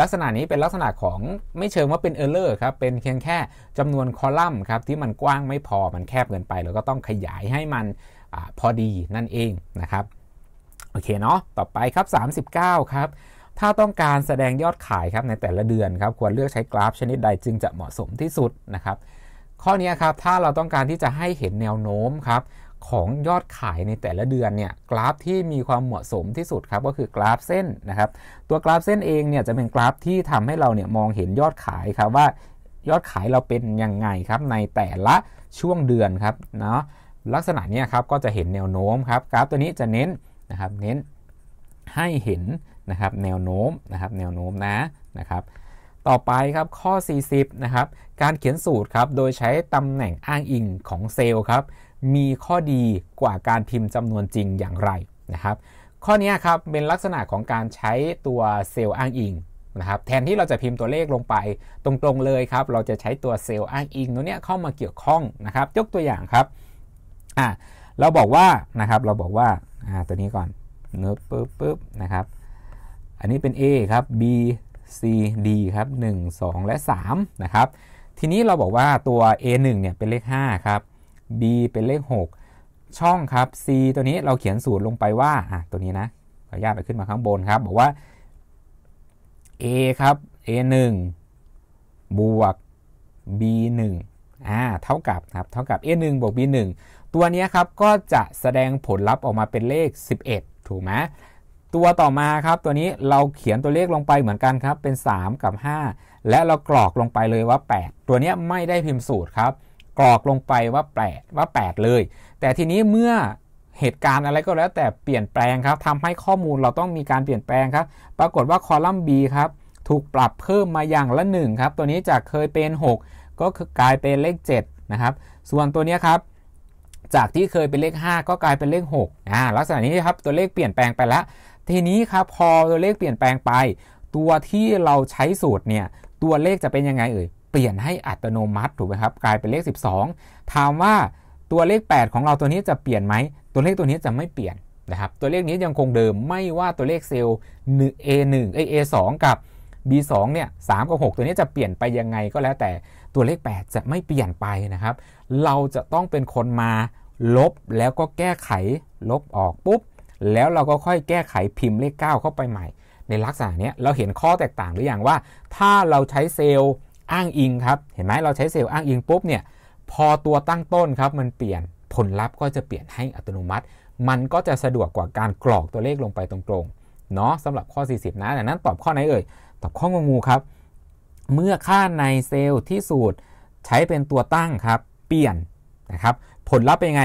ลักษณะนี้เป็นลักษณะของไม่เชิงว่าเป็นเออร์เลอร์ครับเป็นเพียงแค่จำนวนคอลัมน์ครับที่มันกว้างไม่พอมันแคบเกินไป แล้วก็ต้องขยายให้มันอพอดีนั่นเองนะครับโอเคเนาะต่อไปครับ 39 ครับถ้าต้องการแสดงยอดขายครับในแต่ละเดือนครับควรเลือกใช้กราฟ ชนิดใดจึงจะเหมาะสมที่สุดนะครับ ข้อนี้ครับถ้าเราต้องการที่จะให้เห็นแนวโน้มครับของยอดขายในแต่ละเดือนเนี่ยกราฟที่มีความเหมาะสมที่สุดครับก็คือกราฟเส้นนะครับ ตัวกราฟเส้นเองเนี่ยจะเป็นกราฟที่ทำให้เราเนี่ยมองเห็นยอดขายครับว่ายอดขายเราเป็นยังไงครับในแต่ละช่วงเดือนครับเนาะลักษณะนี้ครับก็จะเห็นแนวโน้มครับกราฟตัวนี้จะเน้นนะครับเน้นให้เห็นนะครับแนวโน้มนะครับ แนวโน้มนะนะครับ ต่อไปครับข้อ 40 นะครับ การเขียนสูตรครับโดยใช้ตำแหน่งอ้างอิงของเซลล์ครับ มีข้อดีกว่าการพิมพ์จำนวนจริงอย่างไรนะครับ ข้อนี้ครับเป็นลักษณะของการใช้ตัวเซลล์อ้างอิงนะครับแทนที่เราจะพิมพ์ตัวเลขลงไปตรงๆเลยครับ เราจะใช้ตัวเซลล์อ้างอิงตัวเนี้ยเข้ามาเกี่ยวข้องนะครับ ยกตัวอย่างครับอ่าเราบอกว่านะครับเราบอกว่าอ่า ตัวนี้ก่อนเนื้อปึ๊บปึ๊บนะครับอันนี้เป็น A ครับ B C D ครับ1 2และ3 นะครับ ทีนี้เราบอกว่าตัว A1 เนี่ย เป็นเลข 5 ครับ B เป็นเลข 6 ช่องครับ C ตัวนี้เราเขียนสูตรลงไปว่าอ่ะตัวนี้นะขออนุญาตไปขึ้นมาข้างบนครับ บอกว่า A ครับ A1 บวก B1 อ่าเท่ากับครับ เท่ากับ A1 บวก B1 ตัวนี้ครับ ก็จะแสดงผลลัพธ์ออกมาเป็นเลข 11 ถูกไหมตัวต่อมาครับตัวนี้เราเขียนตัวเลขลงไปเหมือนกันครับเป็น 3 กับ 5 และเรากรอกลงไปเลยว่า 8 ตัวนี้ไม่ได้พิมพ์สูตรครับกรอกลงไปว่า 8 ว่า 8 เลย แต่ทีนี้เมื่อเหตุการณ์อะไรก็แล้ว แต่เปลี่ยนแปลงครับทำให้ข้อมูลเราต้องมีการเปลี่ยนแปลงครับปรากฏว่าคอลัมน์ B ครับถูกปรับเพิ่มมาอย่างละ1ครับตัวนี้จากเคยเป็น6ก็กลายเป็นเลข7นะครับส่วนตัวนี้ครับจากที่เคยเป็นเลข 5 ก็กลายเป็นเลข6อ่าลักษณะนี้ครับตัวเลขเปลี่ยนแปลงไปแล้วทีนี้ครับพอตัวเลขเปลี่ยนแปลงไปตัวที่เราใช้สูตรเนี่ยตัวเลขจะเป็นยังไงเอ่ยเปลี่ยนให้อัตโนมัติถูกไหมครับกลายเป็นเลข 12ถามว่าตัวเลข 8 ของเราตัวนี้จะเปลี่ยนไหมตัวเลขตัวนี้จะไม่เปลี่ยนนะครับตัวเลขนี้ยังคงเดิมไม่ว่าตัวเลขเซลล์ A1 เออส A2 กับ B2 เนี่ย3กับ6 ตัวนี้จะเปลี่ยนไปยังไง ก็แล้วแต่ตัวเลข8จะไม่เปลี่ยนไปนะครับเราจะต้องเป็นคนมาลบแล้วก็แก้ไขลบออกปุ๊บแล้วเราก็ค่อยแก้ไขพิมพ์เลข 9 เข้าไปใหม่ ในลักษณะนี้เราเห็นข้อแตกต่างหรืออยังว่า ถ้าเราใช้เซลล์อ้างอิงครับเห็นไหมเราใช้เซลล์อ้างอิงปุ๊บเนี่ยพอตัวตั้งต้นครับมันเปลี่ยนผลลัพธ์ก็จะเปลี่ยนให้อัตโนมัติ มันก็จะสะดวกกว่าการกรอกตัวเลขลงไปตรงๆเนาะสำหรับข้อ 40 นะแต่นั้นตอบข้อไหนเอ่ยตอบข้องงูครับ เมื่อค่าในเซลล์ที่สูตรใช้เป็นตัวตั้งครับเปลี่ยนนะครับผลลัพธ์เป็นไง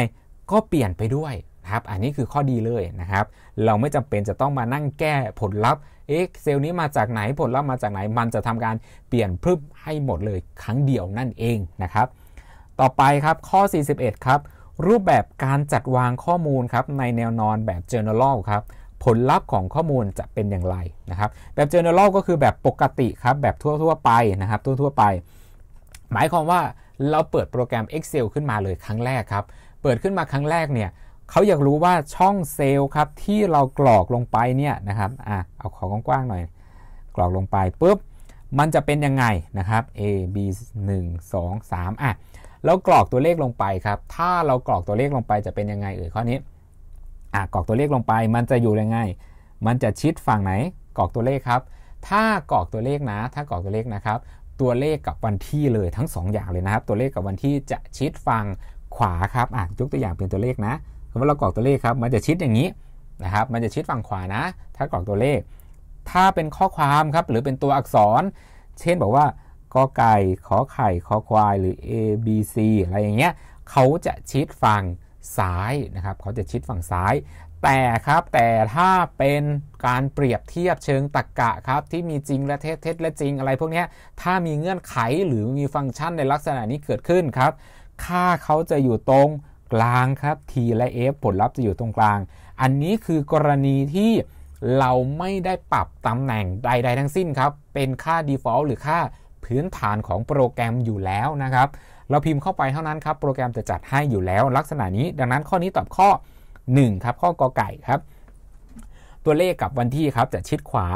ก็เปลี่ยนไปด้วยครับอันนี้คือข้อดีเลยนะครับ เราไม่จำเป็นจะต้องมานั่งแก้ผลลัพธ์เอ๊ะเซลล์นี้มาจากไหน ผลลัพธ์มาจากไหน มันจะทำการเปลี่ยนพรึบให้หมดเลยครั้งเดียวนั่นเองนะครับ ต่อไปครับ ข้อ 41 ครับ รูปแบบการจัดวางข้อมูลครับในแนวนอนแบบ e n e r a l ครับ ผลลัพธ์ของข้อมูลจะเป็นอย่างไรนะครับ แบบ general ก็คือแบบปกติครับ แบบทั่วๆไปนะครับทั่วๆไป หมายความว่าเราเปิดโปรแกรม Excel ขึ้นมาเลยครั้งแรกครับ เปิดขึ้นมาครั้งแรกเนี่ยเขาอยากรู้ว่าช่องเซลล์ครับที่เรากรอกลงไปเนี่ยนะครับ อ่ะ เอาของกว้างๆหน่อย กรอกลงไปปุ๊บ มันจะเป็นยังไงนะครับ A B 1 2 3อ่ะแล้วกรอกตัวเลขลงไปครับ ถ้าเรากรอกตัวเลขลงไปจะเป็นยังไงเอ่ยข้อนี้ อ่ะ กรอกตัวเลขลงไป มันจะอยู่ยังไง มันจะชิดฝั่งไหน กรอกตัวเลขครับ ถ้ากรอกตัวเลขนะ ถ้ากรอกตัวเลขนะครับ ตัวเลขกับวันที่เลยทั้ง 2 อย่างเลยนะครับ ตัวเลขกับวันที่จะชิดฝั่งขวาครับ อ่ะ ยกตัวอย่างเป็นตัวเลขนะมมติเรากรอกตัวเลขครับมันจะชิดอย่างนี้นะครับมันจะชิดฝั่งขวานะ ถ้ากรอกตัวเลข ถ้าเป็นข้อความครับหรือเป็นตัวอักษร เช่นบอกว่ากอไก่ขอไข่ขอควายหรือ A B C อะไรอย่างเงี้ยเขาจะชิดฝั่งซ้ายนะครับเขาจะชิดฝั่งซ้าย แต่ครับแต่ถ้าเป็นการเปรียบเทียบเชิงตรรกกะครับที่มีจริง และ เท็จเท็จและจริงอะไร พวกนี้ ถ้ามีเงื่อนไขหรือมีฟังก์ชันในลักษณะนี้เกิดขึ้นครับ ค่าเขาจะอยู่ตรงกลางครับ T และ F ผลลัพธ์จะอยู่ตรงกลาง อันนี้คือกรณีที่เราไม่ได้ปรับตำแหน่งใดๆทั้งสิ้นครับ เป็นค่า default หรือค่าพื้นฐานของโปรแกรมอยู่แล้วนะครับ เราพิมพ์เข้าไปเท่านั้นครับ โปรแกรมจะจัดให้อยู่แล้วลักษณะนี้ ดังนั้นข้อนี้ตอบข้อ 1 ครับข้อกอไก่ครับ ตัวเลขกับวันที่ครับจะชิดขวา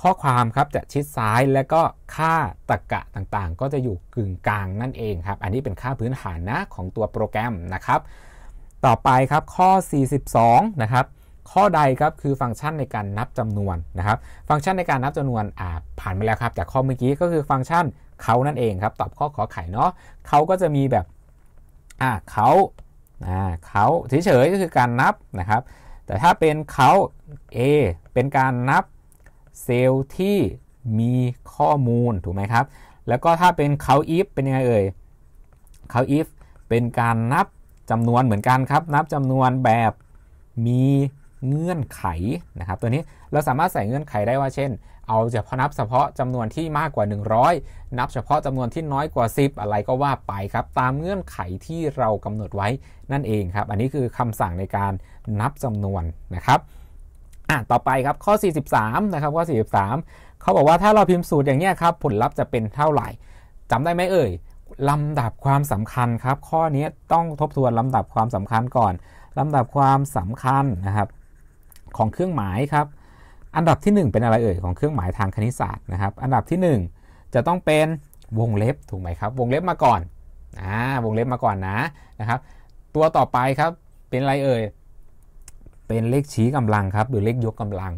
ข้อความครับจะชิดซ้ายและก็ค่าตรกะต่างๆ ก็จะอยู่กึ่งกลางนั่นเองครับอันนี้เป็นค่าพื้นฐานนะของตัวโปรแกรมนะครับต่อไปครับข้อ 42นะครับข้อใดครับคือฟังก์ชันในการนับจำนวนนะครับฟังก์ชันในการนับจำนวนอ่าผ่านไปแล้วครับจากข้อเมื่อกี้ก็คือฟังก์ชันเขานั่นเองครับตอบข้อขอไข่เนาะเขาก็จะมีแบบอ่าเขาอ่าเขาเฉยๆก็คือการนับนะครับ แต่ถ้าเป็นเขา A เป็นการนับเซลล์ที่มีข้อมูลถูกไหมครับ แล้วก็ถ้าเป็น count if เป็นยังไงเอ่ย count if เป็นการนับจำนวนเหมือนกันครับ นับจำนวนแบบมีเงื่อนไขนะครับ ตัวนี้เราสามารถใส่เงื่อนไขได้ว่าเช่น เอาเฉพาะนับเฉพาะจำนวนที่มากกว่า 100 นับเฉพาะจำนวนที่น้อยกว่า10อะไรก็ว่าไปครับ ตามเงื่อนไขที่เรากำหนดไว้นั่นเองครับ อันนี้คือคำสั่งในการนับจำนวนนะครับอ่ะต่อไปครับข้อ 43 นะครับข้อ 43 เขาบอกว่าถ้าเราพิมพ์สูตรอย่างนี้ครับ ผลลัพธ์จะเป็นเท่าไหร่จำได้ไหมเอ่ยลำดับความสำคัญครับ ข้อนี้ต้องทบทวนลำดับความสำคัญก่อนลำดับความสำคัญนะครับของเครื่องหมายครับ อันดับที่ 1 เป็นอะไรเอ่ยของเครื่องหมายทางคณิตศาสตร์นะครับอันดับที่ 1 จะต้องเป็นวงเล็บถูกไหมครับวงเล็บมาก่อนอ่าวงเล็บมาก่อนนะนะครับตัวต่อไปครับเป็นอะไรเอ่ยเป็นเลขชี้กำลังครับ หรือเลขยกกำลัง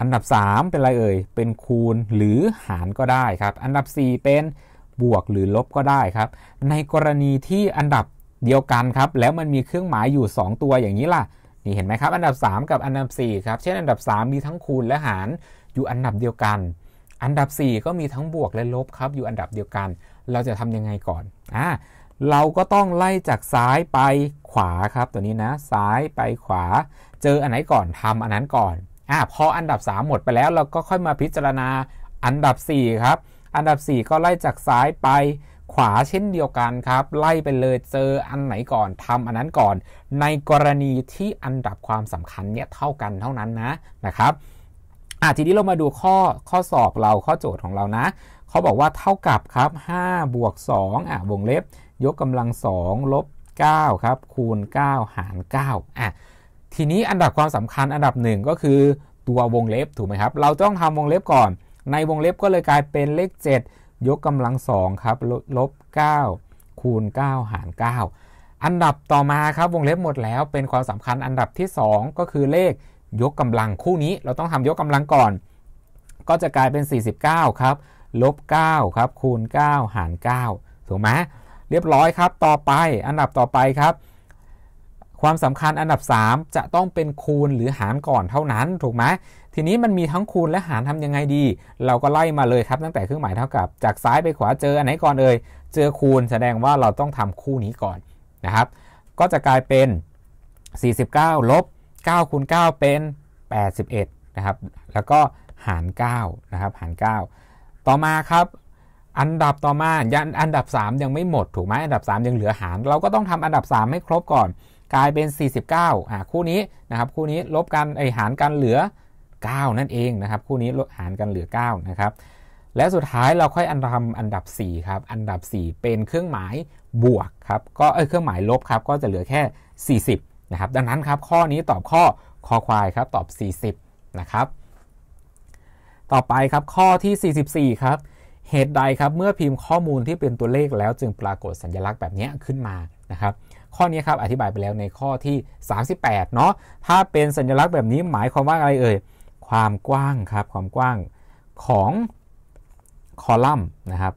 อันดับ 3 เป็นอะไรเอ่ย เป็นคูณหรือหารก็ได้ครับ อันดับ 4 เป็นบวกหรือลบก็ได้ครับ ในกรณีที่อันดับเดียวกันครับ แล้วมันมีเครื่องหมายอยู่ 2 ตัวอย่างนี้ล่ะ นี่เห็นไหมครับ อันดับ 3 กับอันดับ4ครับ เช่น อันดับ 3 มีทั้งคูณและหารอยู่อันดับเดียวกัน อันดับ 4 ก็มีทั้งบวกและลบครับ อยู่อันดับเดียวกัน เราจะทำยังไงก่อน อ่าเราก็ต้องไล่จากซ้ายไปขวาครับ ตัวนี้นะ ซ้ายไปขวาเจออันไหนก่อนทำอันนั้นก่อนอ่าพออันดับ3หมดไปแล้วเราก็ค่อยมาพิจารณาอันดับ4ครับ อันดับ 4 ก็ไล่จากซ้ายไปขวาเช่นเดียวกันครับ ไล่ไปเลยเจออันไหนก่อนทำอันนั้นก่อน ในกรณีที่อันดับความสำคัญเนี่ยเท่ากันเท่านั้นนะนะครับอ่ทีนี้เรามาดูข้อข้อสอบเราข้อโจทย์ของเรานะเขาบอกว่าเท่ากับครับ5บวก2อ่ะวงเล็บ ยกกำลัง2ลบ9ครับคูณ9หาร9อ่ะทีนี้อันดับความสำคัญอันดับหนึ่งก็คือตัววงเล็บถูกไหมครับ เราต้องทำวงเล็บก่อน ในวงเล็บก็เลยกลายเป็นเลข 7ยกกำลังสองครับลบ9คูณ9หาร9อันดับต่อมาครับวงเล็บหมดแล้วเป็นความสำคัญอันดับที่ 2 ก็คือเลขยกกำลังคู่นี้ เราต้องทำยกกำลังก่อน ก็จะกลายเป็น 49 ครับลบ9ครับคูณ9หาร9ถูกไหมเรียบร้อยครับต่อไปอันดับต่อไปครับความสำคัญอันดับ 3 จะต้องเป็นคูณหรือหารก่อนเท่านั้น ถูกไหมทีนี้มันมีทั้งคูณและหารทํำยังไงดี เราก็ไล่มาเลยครับตั้งแต่เครื่องหมายเท่ากับจาก ซ้ายไปขวาเจออันไหนก่อนเอ่ย เจอคูณแสดงว่าเราต้องทำคู่นี้ก่อนนะครับ ก็จะกลายเป็น 49ลบ9คูณ9เป็น 81นะครับ แล้วก็หาร9นะครับหาร9ต่อมาครับอันดับต่อมายัอันดับ 3 ยังไม่หมดถูกไหมอันดับ 3 ยังเหลือหาร เราก็ต้องทำอันดับ3ให้ครบก่อนกลายเป็น 49 อ่าคู่นี้นะครับคู่นี้ลบกันไอหารกันเหลือ 9 นั่นเองนะครับคู่นี้ลบหารกันเหลือ 9 นะครับและสุดท้ายเราค่อยอันทำอันดับ 4 ครับ อันดับ 4 เป็นเครื่องหมายบวกครับก็เออเครื่องหมายลบครับก็จะเหลือแค่ 40 นะครับดังนั้นครับข้อนี้ตอบข้อคอควายครับตอบ 40 นะครับ ต่อไปครับข้อที่ 44 ครับ เหตุใดครับเมื่อพิมพ์ข้อมูลที่เป็นตัวเลขแล้วจึงปรากฏสัญลักษณ์แบบนี้ขึ้นมานะครับข้อนี้ครับอธิบายไปแล้วในข้อที่ 38เนาะถ้าเป็นสัญลักษณ์แบบนี้หมายความว่าอะไรเอ่ยความกว้างครับความกว้างของคอลัมน์นะครับ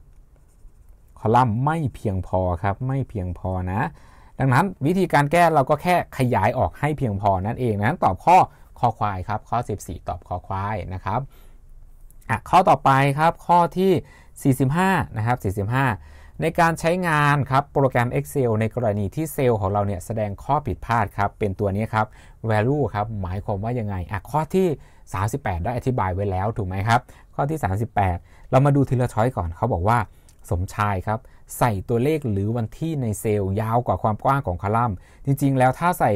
คอลัมน์ไม่เพียงพอครับไม่เพียงพอนะดังนั้นวิธีการแก้เราก็แค่ขยายออกให้เพียงพอนั่นเองนะตอบข้อคอควายครับข้อ 14 ตอบคอควายนะครับอ่ะข้อต่อไปครับข้อที่ 45นะครับ45ในการใช้งานครับโปรแกรม Excel ในกรณีที่เซลล์ของเราเนี่ยแสดงข้อผิดพลาดครับเป็นตัวนี้ครับ value ครับหมายความว่ายังไงอ่ะข้อที่ 38 ได้อธิบายไว้แล้วถูกไหมครับ ข้อที่ 38 เรามาดูทีละช้อยก่อนเขาบอกว่า สมชายครับใส่ตัวเลขหรือวันที่ในเซลล์ ยาวกว่าความกว้างของคอลัมน์ จริง ๆ แล้วถ้าใส่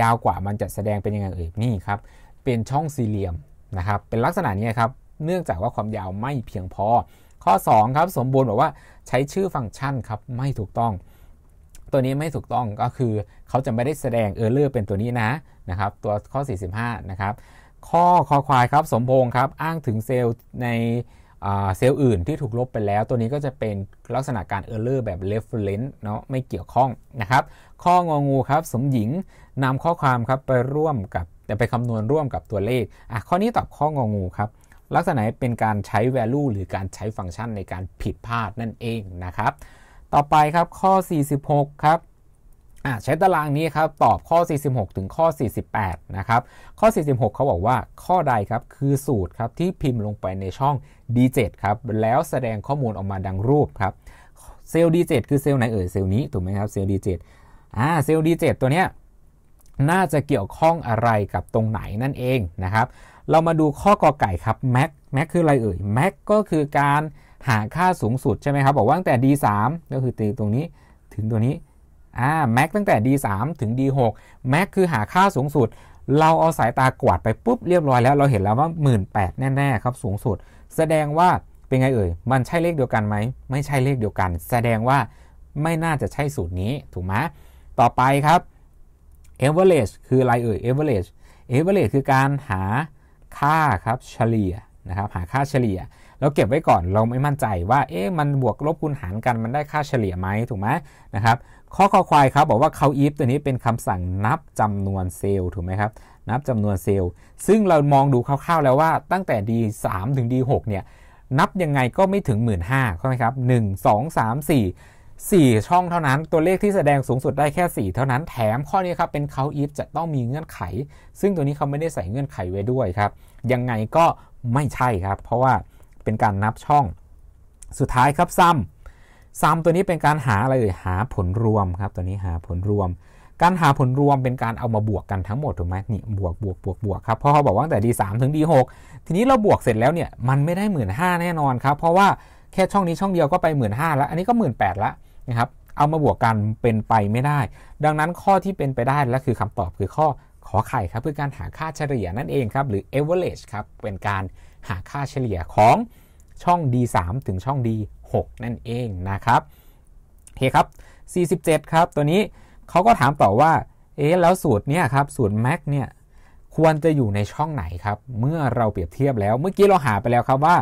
ยาวกว่ามันจะแสดงเป็นยังไงเอ่ยนี่ครับเป็นช่องสี่เหลี่ยมนะครับเป็นลักษณะนี้ครับเนื่องจากว่าความยาวไม่เพียงพอ ข้อ2ครับสมบูรณ์บอกว่าใช้ชื่อฟังก์ชันครับไม่ถูกต้อง ตัวนี้ไม่ถูกต้องก็คือเขาจะไม่ได้แสดงเออร์เป็นตัวนี้นะนะครับ ตัวข้อ 45 นะครับ ข้อคอควายครับสมพงศ์ครับ อ้างถึงเซลล์ในเซลล์อื่นที่ถูกลบไปแล้ว ตัวนี้ก็จะเป็นลักษณะการเออเลอร์แบบ reference เนาะไม่เกี่ยวข้องนะครับ ข้ององูครับ สมหญิงนำข้อความครับไปร่วมกับ แต่ไปคำนวณร่วมกับตัวเลขอ่ะข้อนี้ตอบข้ององูครับลักษณะเป็นการใช้ value หรือการใช้ฟังก์ชันในการผิดพลาดนั่นเองนะครับ ต่อไปครับข้อ 46 ครับ ใช้ตารางนี้ครับตอบข้อ 46 ถึงข้อ 48 นะครับ ข้อ 46 เขาบอกว่าข้อใดครับคือสูตรครับที่พิมพ์ลงไปในช่อง D7 ครับแล้วแสดงข้อมูลออกมาดังรูปครับ เซลล์ D7 คือเซลล์ไหนเอ่ยเซลล์นี้ ถูกไหมครับ เซลล์ D7 อ่าเซลล์ D7 ตัวเนี้ยน่าจะเกี่ยวข้องอะไรกับตรงไหนนั่นเองนะครับเรามาดูข้อกอไก่ครับ max max คือ อะไรเอ่ย max ก็คือการหาค่าสูงสุดใช่ไหมครับ บอกว่าตั้งแต่ d3 ก็คือตีตรงนี้ถึงตัวนี้อ่า max ตั้งแต่ d3 ถึง d6 max คือหาค่าสูงสุด เราเอาสายตากวาดไปปุ๊บเรียบร้อยแล้วเราเห็นแล้วว่า 1 8ื่นแน่ๆครับสูงสุด แสดงว่าเป็นไงเอ่ย มันใช่เลขเดียวกันไหม ไม่ใช่เลขเดียวกัน แสดงว่าไม่น่าจะใช่สูตรนี้ถูกไหม ต่อไปครับ average คืออะไรเอ่ย average average คือการหาค่า ครับ เฉลี่ยนะครับหาค่าเฉลี่ยเราเก็บไว้ก่อนเราไม่มั่นใจว่าเอ๊ะมันบวกลบคูณหารกันมันได้ค่าเฉลี่ยไหมถูกไหมนะครับข้อคอควายครับบอกว่าเขาอีฟตัวนี้เป็นคำสั่งนับจำนวนเซลล์ถูกไหมครับนับจำนวนเซลล์ ซึ่งเรามองดูคร่าว ๆ แล้วว่า ตั้งแต่ D3 ถึง D6 เนี่ยนับยังไงก็ไม่ถึง 1 5ื่นห้าใช่ไหมครับหนึ่งสองสามสี่4 ช่องเท่านั้น ตัวเลขที่แสดงสูงสุดได้แค่ 4 เท่านั้น แถมข้อนี้ครับเป็นเขาอีฟจะต้องมีเงื่อนไข ซึ่งตัวนี้เขาไม่ได้ใส่เงื่อนไขไว้ด้วยครับ ยังไงก็ไม่ใช่ครับ เพราะว่าเป็นการนับช่อง สุดท้ายครับซ้ำซ้ำตัวนี้เป็นการหาอะไรเลยหาผลรวมครับ ตัวนี้หาผลรวม การหาผลรวมเป็นการเอามาบวกกันทั้งหมดถูกไหมนี่บวกบวกบวกบวกครับ เพราะเขาบอกว่าตั้งแต่ดี3ถึงดี6ทีนี้เราบวกเสร็จแล้วเนี่ย มันไม่ได้หมื่นห้าแน่นอนครับ เพราะว่าแค่ช่องนี้ช่องเดียวก็ไปหมื่นห้าแล้ว อันนี้ก็หมื่นแปดละนะครับเอามาบวกกันเป็นไปไม่ได้ ดังนั้นข้อที่เป็นไปได้ และคือคำตอบคือข้อขอไข่ครับเพื่อการหาค่าเฉลี่ยนั่นเองครับหรือ average ครับเป็นการหาค่าเฉลี่ยของช่อง D3 ถึงช่อง D6 นั่นเองนะครับเฮ้คครับ47ครับ ตัวนี้เขาก็ถามต่อว่าเอ๊ะแล้วสูตรเนี่ยครับสูตรแม็กเนี่ยควรจะอยู่ในช่องไหนครับเมื่อเราเปรียบเทียบแล้ว เมื่อกี้เราหาไปแล้วครับว่า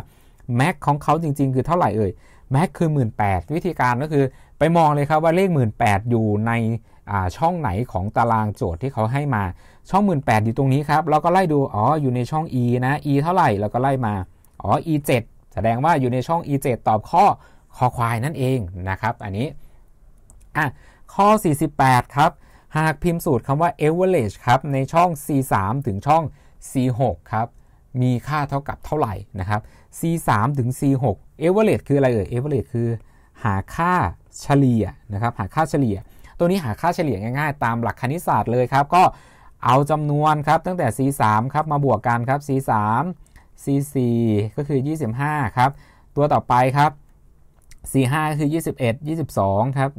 แม็กของเขาจริงๆ คือเท่าไหร่เอ่ยแม็กคือ 1 8 0 0วิธีการก็คือไปมองเลยครับว่าเลข 1 8ื่นอยู่ในช่องไหนของตารางโจทย์ที่เขาให้มา ช่อง 1 8ื่นอยู่ตรงนี้ครับเราก็ไล่ดู อ๋อ อยู่ในช่อง e นะ e เท่าไหร่เราก็ไล่มา อ๋อ e 7แสดงว่าอยู่ในช่อง e 7ตอบข้อคอควายนั่นเองนะครับ อันนี้อ่ะข้อ 48 ครับ หากพิมพ์สูตรคำว่า average ครับในช่อง c 3ถึงช่อง c 6ครับ มีค่าเท่ากับเท่าไหร่ นะครับ c 3ถึง c 6 average คืออะไรเอ่ย average คือหาค่าเฉลี่ยนะครับหาค่าเฉลี่ยตัวนี้หาค่าเฉลี่ยง่ายๆ ตามหลักคณิตศาสตร์เลยครับก็เอาจำนวนครับตั้งแต่ c 3ครับมาบวกกันครับ c 3 c 4ก็คือ 25ครับตัวต่อไปครับ c 5คือ 21 22ครับ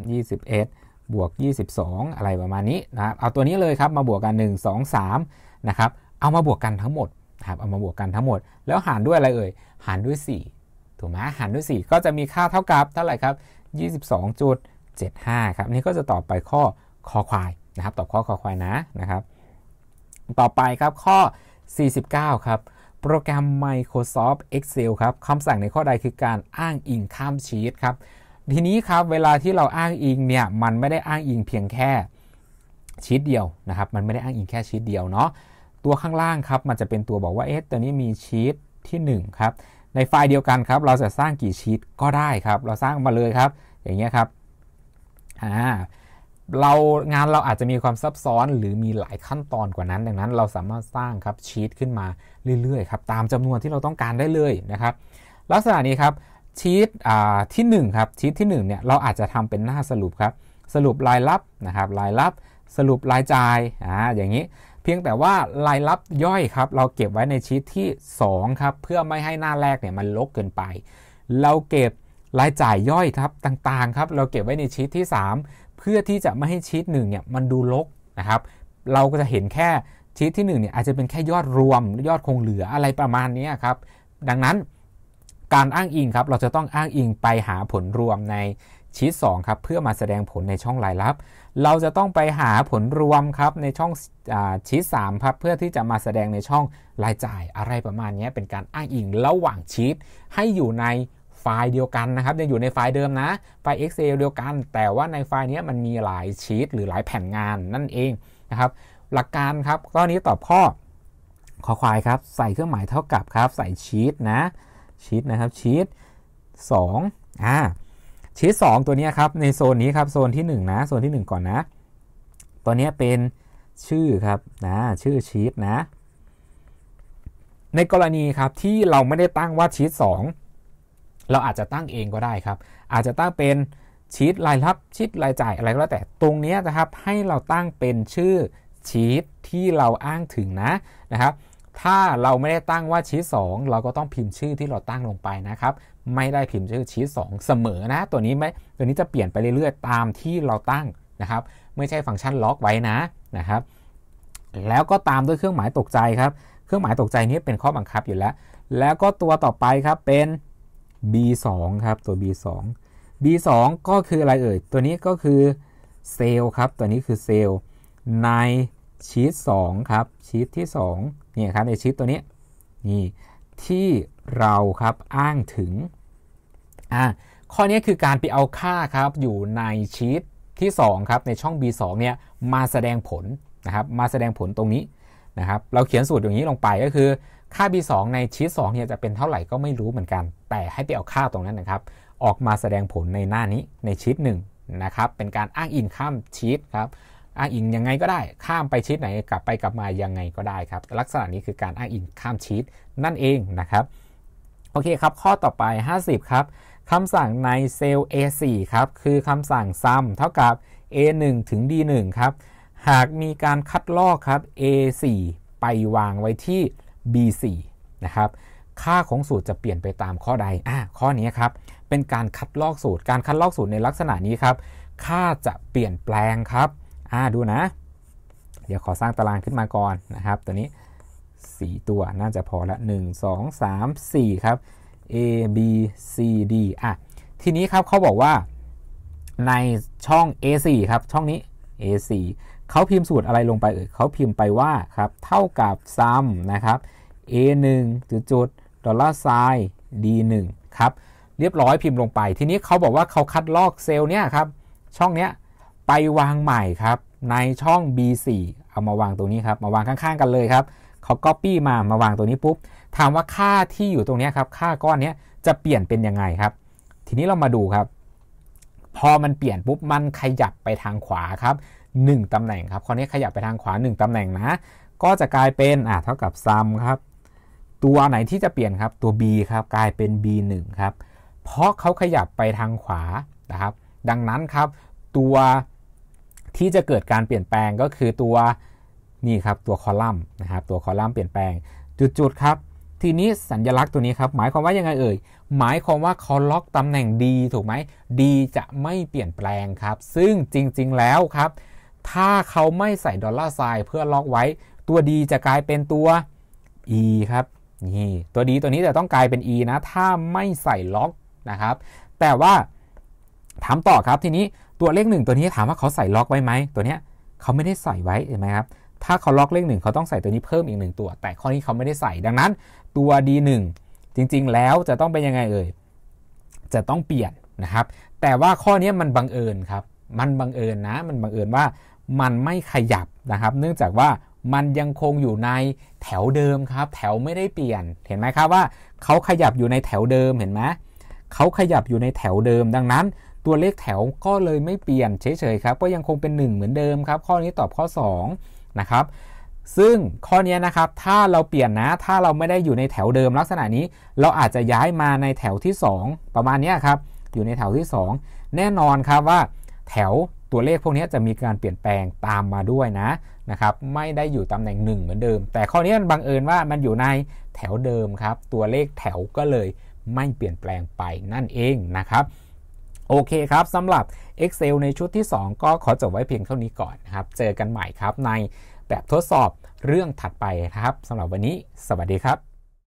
21 บวก 22 อะไรประมาณนี้นะครับเอาตัวนี้เลยครับมาบวกกัน1 2 3นะครับเอามาบวกกันทั้งหมดครับเอามาบวกกันทั้งหมด แล้วหารด้วยอะไรเอ่ยหารด้วย 4ถูกไหมหารด้วย 4 ก็จะมีค่าเท่ากับเท่าไหร่ครับ22.75ครับนี่ก็จะตอบไปข้อคอควายนะครับตอบข้อคอควายนะนะครับ ต่อไปครับข้อ 49 ครับ โปรแกรม Microsoft Excel ครับคำสั่งในข้อใดคือการอ้างอิงข้ามชีตครับทีนี้ครับเวลาที่เราอ้างอิงเนี่ยมันไม่ได้อ้างอิงเพียงแค่ชีตเดียวนะครับมันไม่ได้อ้างอิงแค่ชีตเดียวเนาะตัวข้างล่างครับมันจะเป็นตัวบอกว่าเอ๊ะตัวนี้มีชีตที่1 ครับในไฟล์เดียวกันครับ เราจะสร้างกี่ชีตก็ได้ครับเราสร้างมาเลยครับอย่างเงี้ยครับอ่าเรางานเราอาจจะมีความซับซ้อนหรือมีหลายขั้นตอนกว่านั้น ดังนั้นเราสามารถสร้างครับชีตขึ้นมาเรื่อยๆครับตามจำนวนที่เราต้องการได้เลยนะครับ ลักษณะนี้ครับชีตที่1ครับชีตที่1เนี่ยเราอาจจะทำเป็นหน้าสรุปครับสรุปรายรับนะครับ รายรับสรุปรายจ่ายอ่าอย่างนี้เพียงแต่ว่ารายรับย่อยครับเราเก็บไว้ในชีตที่2ครับเพื่อไม่ให้หน้าแรกเนี่ยมันลกเกินไป เราเก็บรายจ่ายย่อยครับต่างๆครับเราเก็บไว้ในชีตที่3 เพื่อที่จะไม่ให้ชีตหนึ่งเนี่ยมันดูลกนะครับเราก็จะเห็นแค่ชีตที่1เนี่ยอาจจะเป็นแค่ยอดรวมยอดคงเหลืออะไรประมาณนี้ครับดังนั้นการอ้างอิงครับเราจะต้องอ้างอิงไปหาผลรวมในชีต2ครับเพื่อมาแสดงผลในช่องรายรับเราจะต้องไปหาผลรวมครับในช่องอชีา3ครับ เพื่อที่จะมาแสดงในช่องรายจ่ายอะไรประมาณนี้ เป็นการอ้างอิงระหว่างชีทให้อยู่ในไฟล์เดียวกันนะครับยังอยู่ในไฟล์เดิมนะไฟล์ Excel เดียวกัน แต่ว่าในไฟล์นี้มันมีหลายชีทหรือหลายแผ่นงานนั่นเองนะครับ หลักการครับก้อนี้ตอบข้อขอควายครับ ใส่เครื่องหมายเท่ากับครับ ใส่ชีตนะชีตนะครับชีต2อ่าชิ้น2ตัวนี้ครับในโซนนี้ครับโซนที่ 1 นะโซนที่ 1 ก่อนนะตัวนี้เป็นชื่อครับนะ ชื่อชีตนะในกรณีครับที่เราไม่ได้ตั้งว่าชีอ2เราอาจจะตั้งเองก็ได้ครับ อาจจะตั้งเป็นชีตรายรับชีตรายจ่ายอะไรก็แล้วแต่ตรงนี้นะครับให้เราตั้งเป็นชื่อชีตที่เราอ้างถึงนะนะครับถ้าเราไม่ได้ตั้งว่าชีส2เราก็ต้องพิมพ์ชื่อที่เราตั้งลงไปนะครับ ไม่ได้พิมพ์ชื่อชีส2เสมอนะ ตัวนี้ไม่ตัวนี้จะเปลี่ยนไปเรื่อย ๆ ตามที่เราตั้งนะครับ ไม่ใช่ฟังก์ชันล็อกไว้นะนะครับ แล้วก็ตามด้วยเครื่องหมายตกใจครับเครื่องหมายตกใจนี้เป็นข้อบังคับอยู่แล้ว แล้วก็ตัวต่อไปครับเป็น b2 ครับตัว b2 b2 ก็คืออะไรเอ่ยตัวนี้ก็คือเซลล์ครับตัวนี้คือเซลล์ในชีอ2ครับ ชีทที่2นี่ครับในชีทตัวนี้นี่ที่เราครับอ้างถึงอ่าข้อนี้คือการไปเอาค่าครับ อยู่ในชีทที่2 ครับ ในช่อง B2 เนี่ยมาแสดงผลนะครับมาแสดงผลตรงนี้นะครับ เราเขียนสูตรอย่างนี้ลงไปก็คือ ค่า B2 ในชีอ2เนี่ยจะเป็นเท่าไหร่ก็ไม่รู้เหมือนกันแต่ให้ไปเอาค่าตรงนั้นนะครับ ออกมาแสดงผลในหน้านี้ในชีท1นะครับเป็นการอ้างอิงข้ามชีทครับอ้างอิงยังไงก็ได้ข้ามไปชีตไหนกลับไปกลับมายังไงก็ได้ครับ ลักษณะนี้คือการอ้างอิงข้ามชีตนั่นเองนะครับโอเคครับข้อต่อไป 50 ครับคำสั่งในเซลล์ A4 ครับคือคำสั่งซ้ำเท่ากับ A1 ถึง D1 ครับ หากมีการคัดลอกครับ A4 ไปวางไว้ที่ B4 นะครับค่าของสูตรจะเปลี่ยนไปตามข้อใดอ่าข้อนี้ครับเป็นการคัดลอกสูตร การคัดลอกสูตรในลักษณะนี้ครับ ค่าจะเปลี่ยนแปลงครับอ่าดูนะ เดี๋ยวขอสร้างตารางขึ้นมาก่อนนะครับตัวนี้4ตัวน่าจะพอละ 1 2 3 4 ครับ A B C D อ่ะทีนี้ครับเขาบอกว่า ในช่อง A4 ครับช่องนี้ A4 เขาพิมพ์สูตรอะไรลงไปเอ่ยเขาพิมพ์ไปว่าครับเท่ากับซัมนะครับ A1 จุดจุดดอลลาร์ไซด์ D1 ครับ เรียบร้อยพิมพ์ลงไป ทีนี้เขาบอกว่าเขาคัดลอกเซลล์เนี้ยครับช่องเนี้ยไปวางใหม่ครับในช่อง B4 เอามาวางตรงนี้ครับมาวางข้างๆกันเลยครับเขา Copy มามาวางตัวนี้ปุ๊บ ถามว่าค่าที่อยู่ตรงนี้ครับค่าก้อนนี้จะเปลี่ยนเป็นยังไงครับ ทีนี้เรามาดูครับ พอมันเปลี่ยนปุ๊บมันขยับไปทางขวาครับ 1ตำแหน่งครับคราวนี้ขยับไปทางขวา 1ตำแหน่งนะก็จะกลายเป็นอ่าเท่ากับซัมครับตัวไหนที่จะเปลี่ยนครับตัว B ครับกลายเป็น B1 ครับเพราะเขาขยับไปทางขวานะครับ ดังนั้นครับตัวที่จะเกิดการเปลี่ยนแปลงก็คือตัวนี่ครับตัวคอลัมน์นะครับตัวคอลัมน์เปลี่ยนแปลงจุดๆครับ ทีนี้สัญญลักษณ์ตัวนี้ครับหมายความว่ายังไงเอ่ยหมายความว่าเขาล็อกตำแหน่ง D ถูกไหม D จะไม่เปลี่ยนแปลงครับ ซึ่งจริงๆแล้วครับ ถ้าเขาไม่ใส่ดอลลาร์ไซน์เพื่อล็อกไว้ ตัว D จะกลายเป็นตัว E ครับนี่ตัวดีตัวนี้จะต้องกลายเป็น E นะถ้าไม่ใส่ล็อกนะครับ แต่ว่าถามต่อครับทีนี้ตัวเลขหนึ่งตัวนี้ถามว่าเขาใส่ล็อกไว้ไหมตัวเนี้ยเขาไม่ได้ใส่ไว้เห็นไหมครับถ้าเขาล็อกเลขหนึ่งเขาต้องใส่ตัวนี้เพิ่มอีกหนึ่งตัว แต่ข้อนี้เขาไม่ได้ใส่ดังนั้น ตัว d1 จริงๆแล้วจะต้องเป็นยังไงเอ่ยจะต้องเปลี่ยนนะครับ แต่ว่าข้อนี้มันบังเอิญครับมันบังเอิญนะ มันบังเอิญว่ามันไม่ขยับนะครับ เนื่องจากว่ามันยังคงอยู่ในแถวเดิมครับ แถวไม่ได้เปลี่ยนเห็นไหมครับว่าเขาขยับอยู่ในแถวเดิมเห็นไหมเขาขยับอยู่ในแถวเดิมดังนั้นตัวเลขแถวก็เลยไม่เปลี่ยนเฉยๆครับก็ยังคงเป็น 1 เหมือนเดิมครับ ข้อนี้ตอบข้อ2นะครับซึ่งข้อนี้นะครับถ้าเราเปลี่ยนนะ ถ้าเราไม่ได้อยู่ในแถวเดิมลักษณะนี้ เราอาจจะย้ายมาในแถวที่ 2 ประมาณนี้ครับอยู่ในแถวที่ 2 แน่นอนครับว่าแถวตัวเลขพวกนี้จะมีการเปลี่ยนแปลงตามมาด้วยนะนะครับ ไม่ได้อยู่ตำแหน่ง 1 เหมือนเดิม แต่ข้อนี้มันบังเอิญว่ามันอยู่ในแถวเดิมครับ ตัวเลขแถวก็เลยไม่เปลี่ยนแปลงไปนั่นเองนะครับโอเคครับ สำหรับ Excel ในชุดที่ 2 ก็ขอจบไว้เพียงเท่านี้ก่อนนะครับเจอกันใหม่ครับ ในแบบทดสอบเรื่องถัดไปนะครับสำหรับวันนี้สวัสดีครับ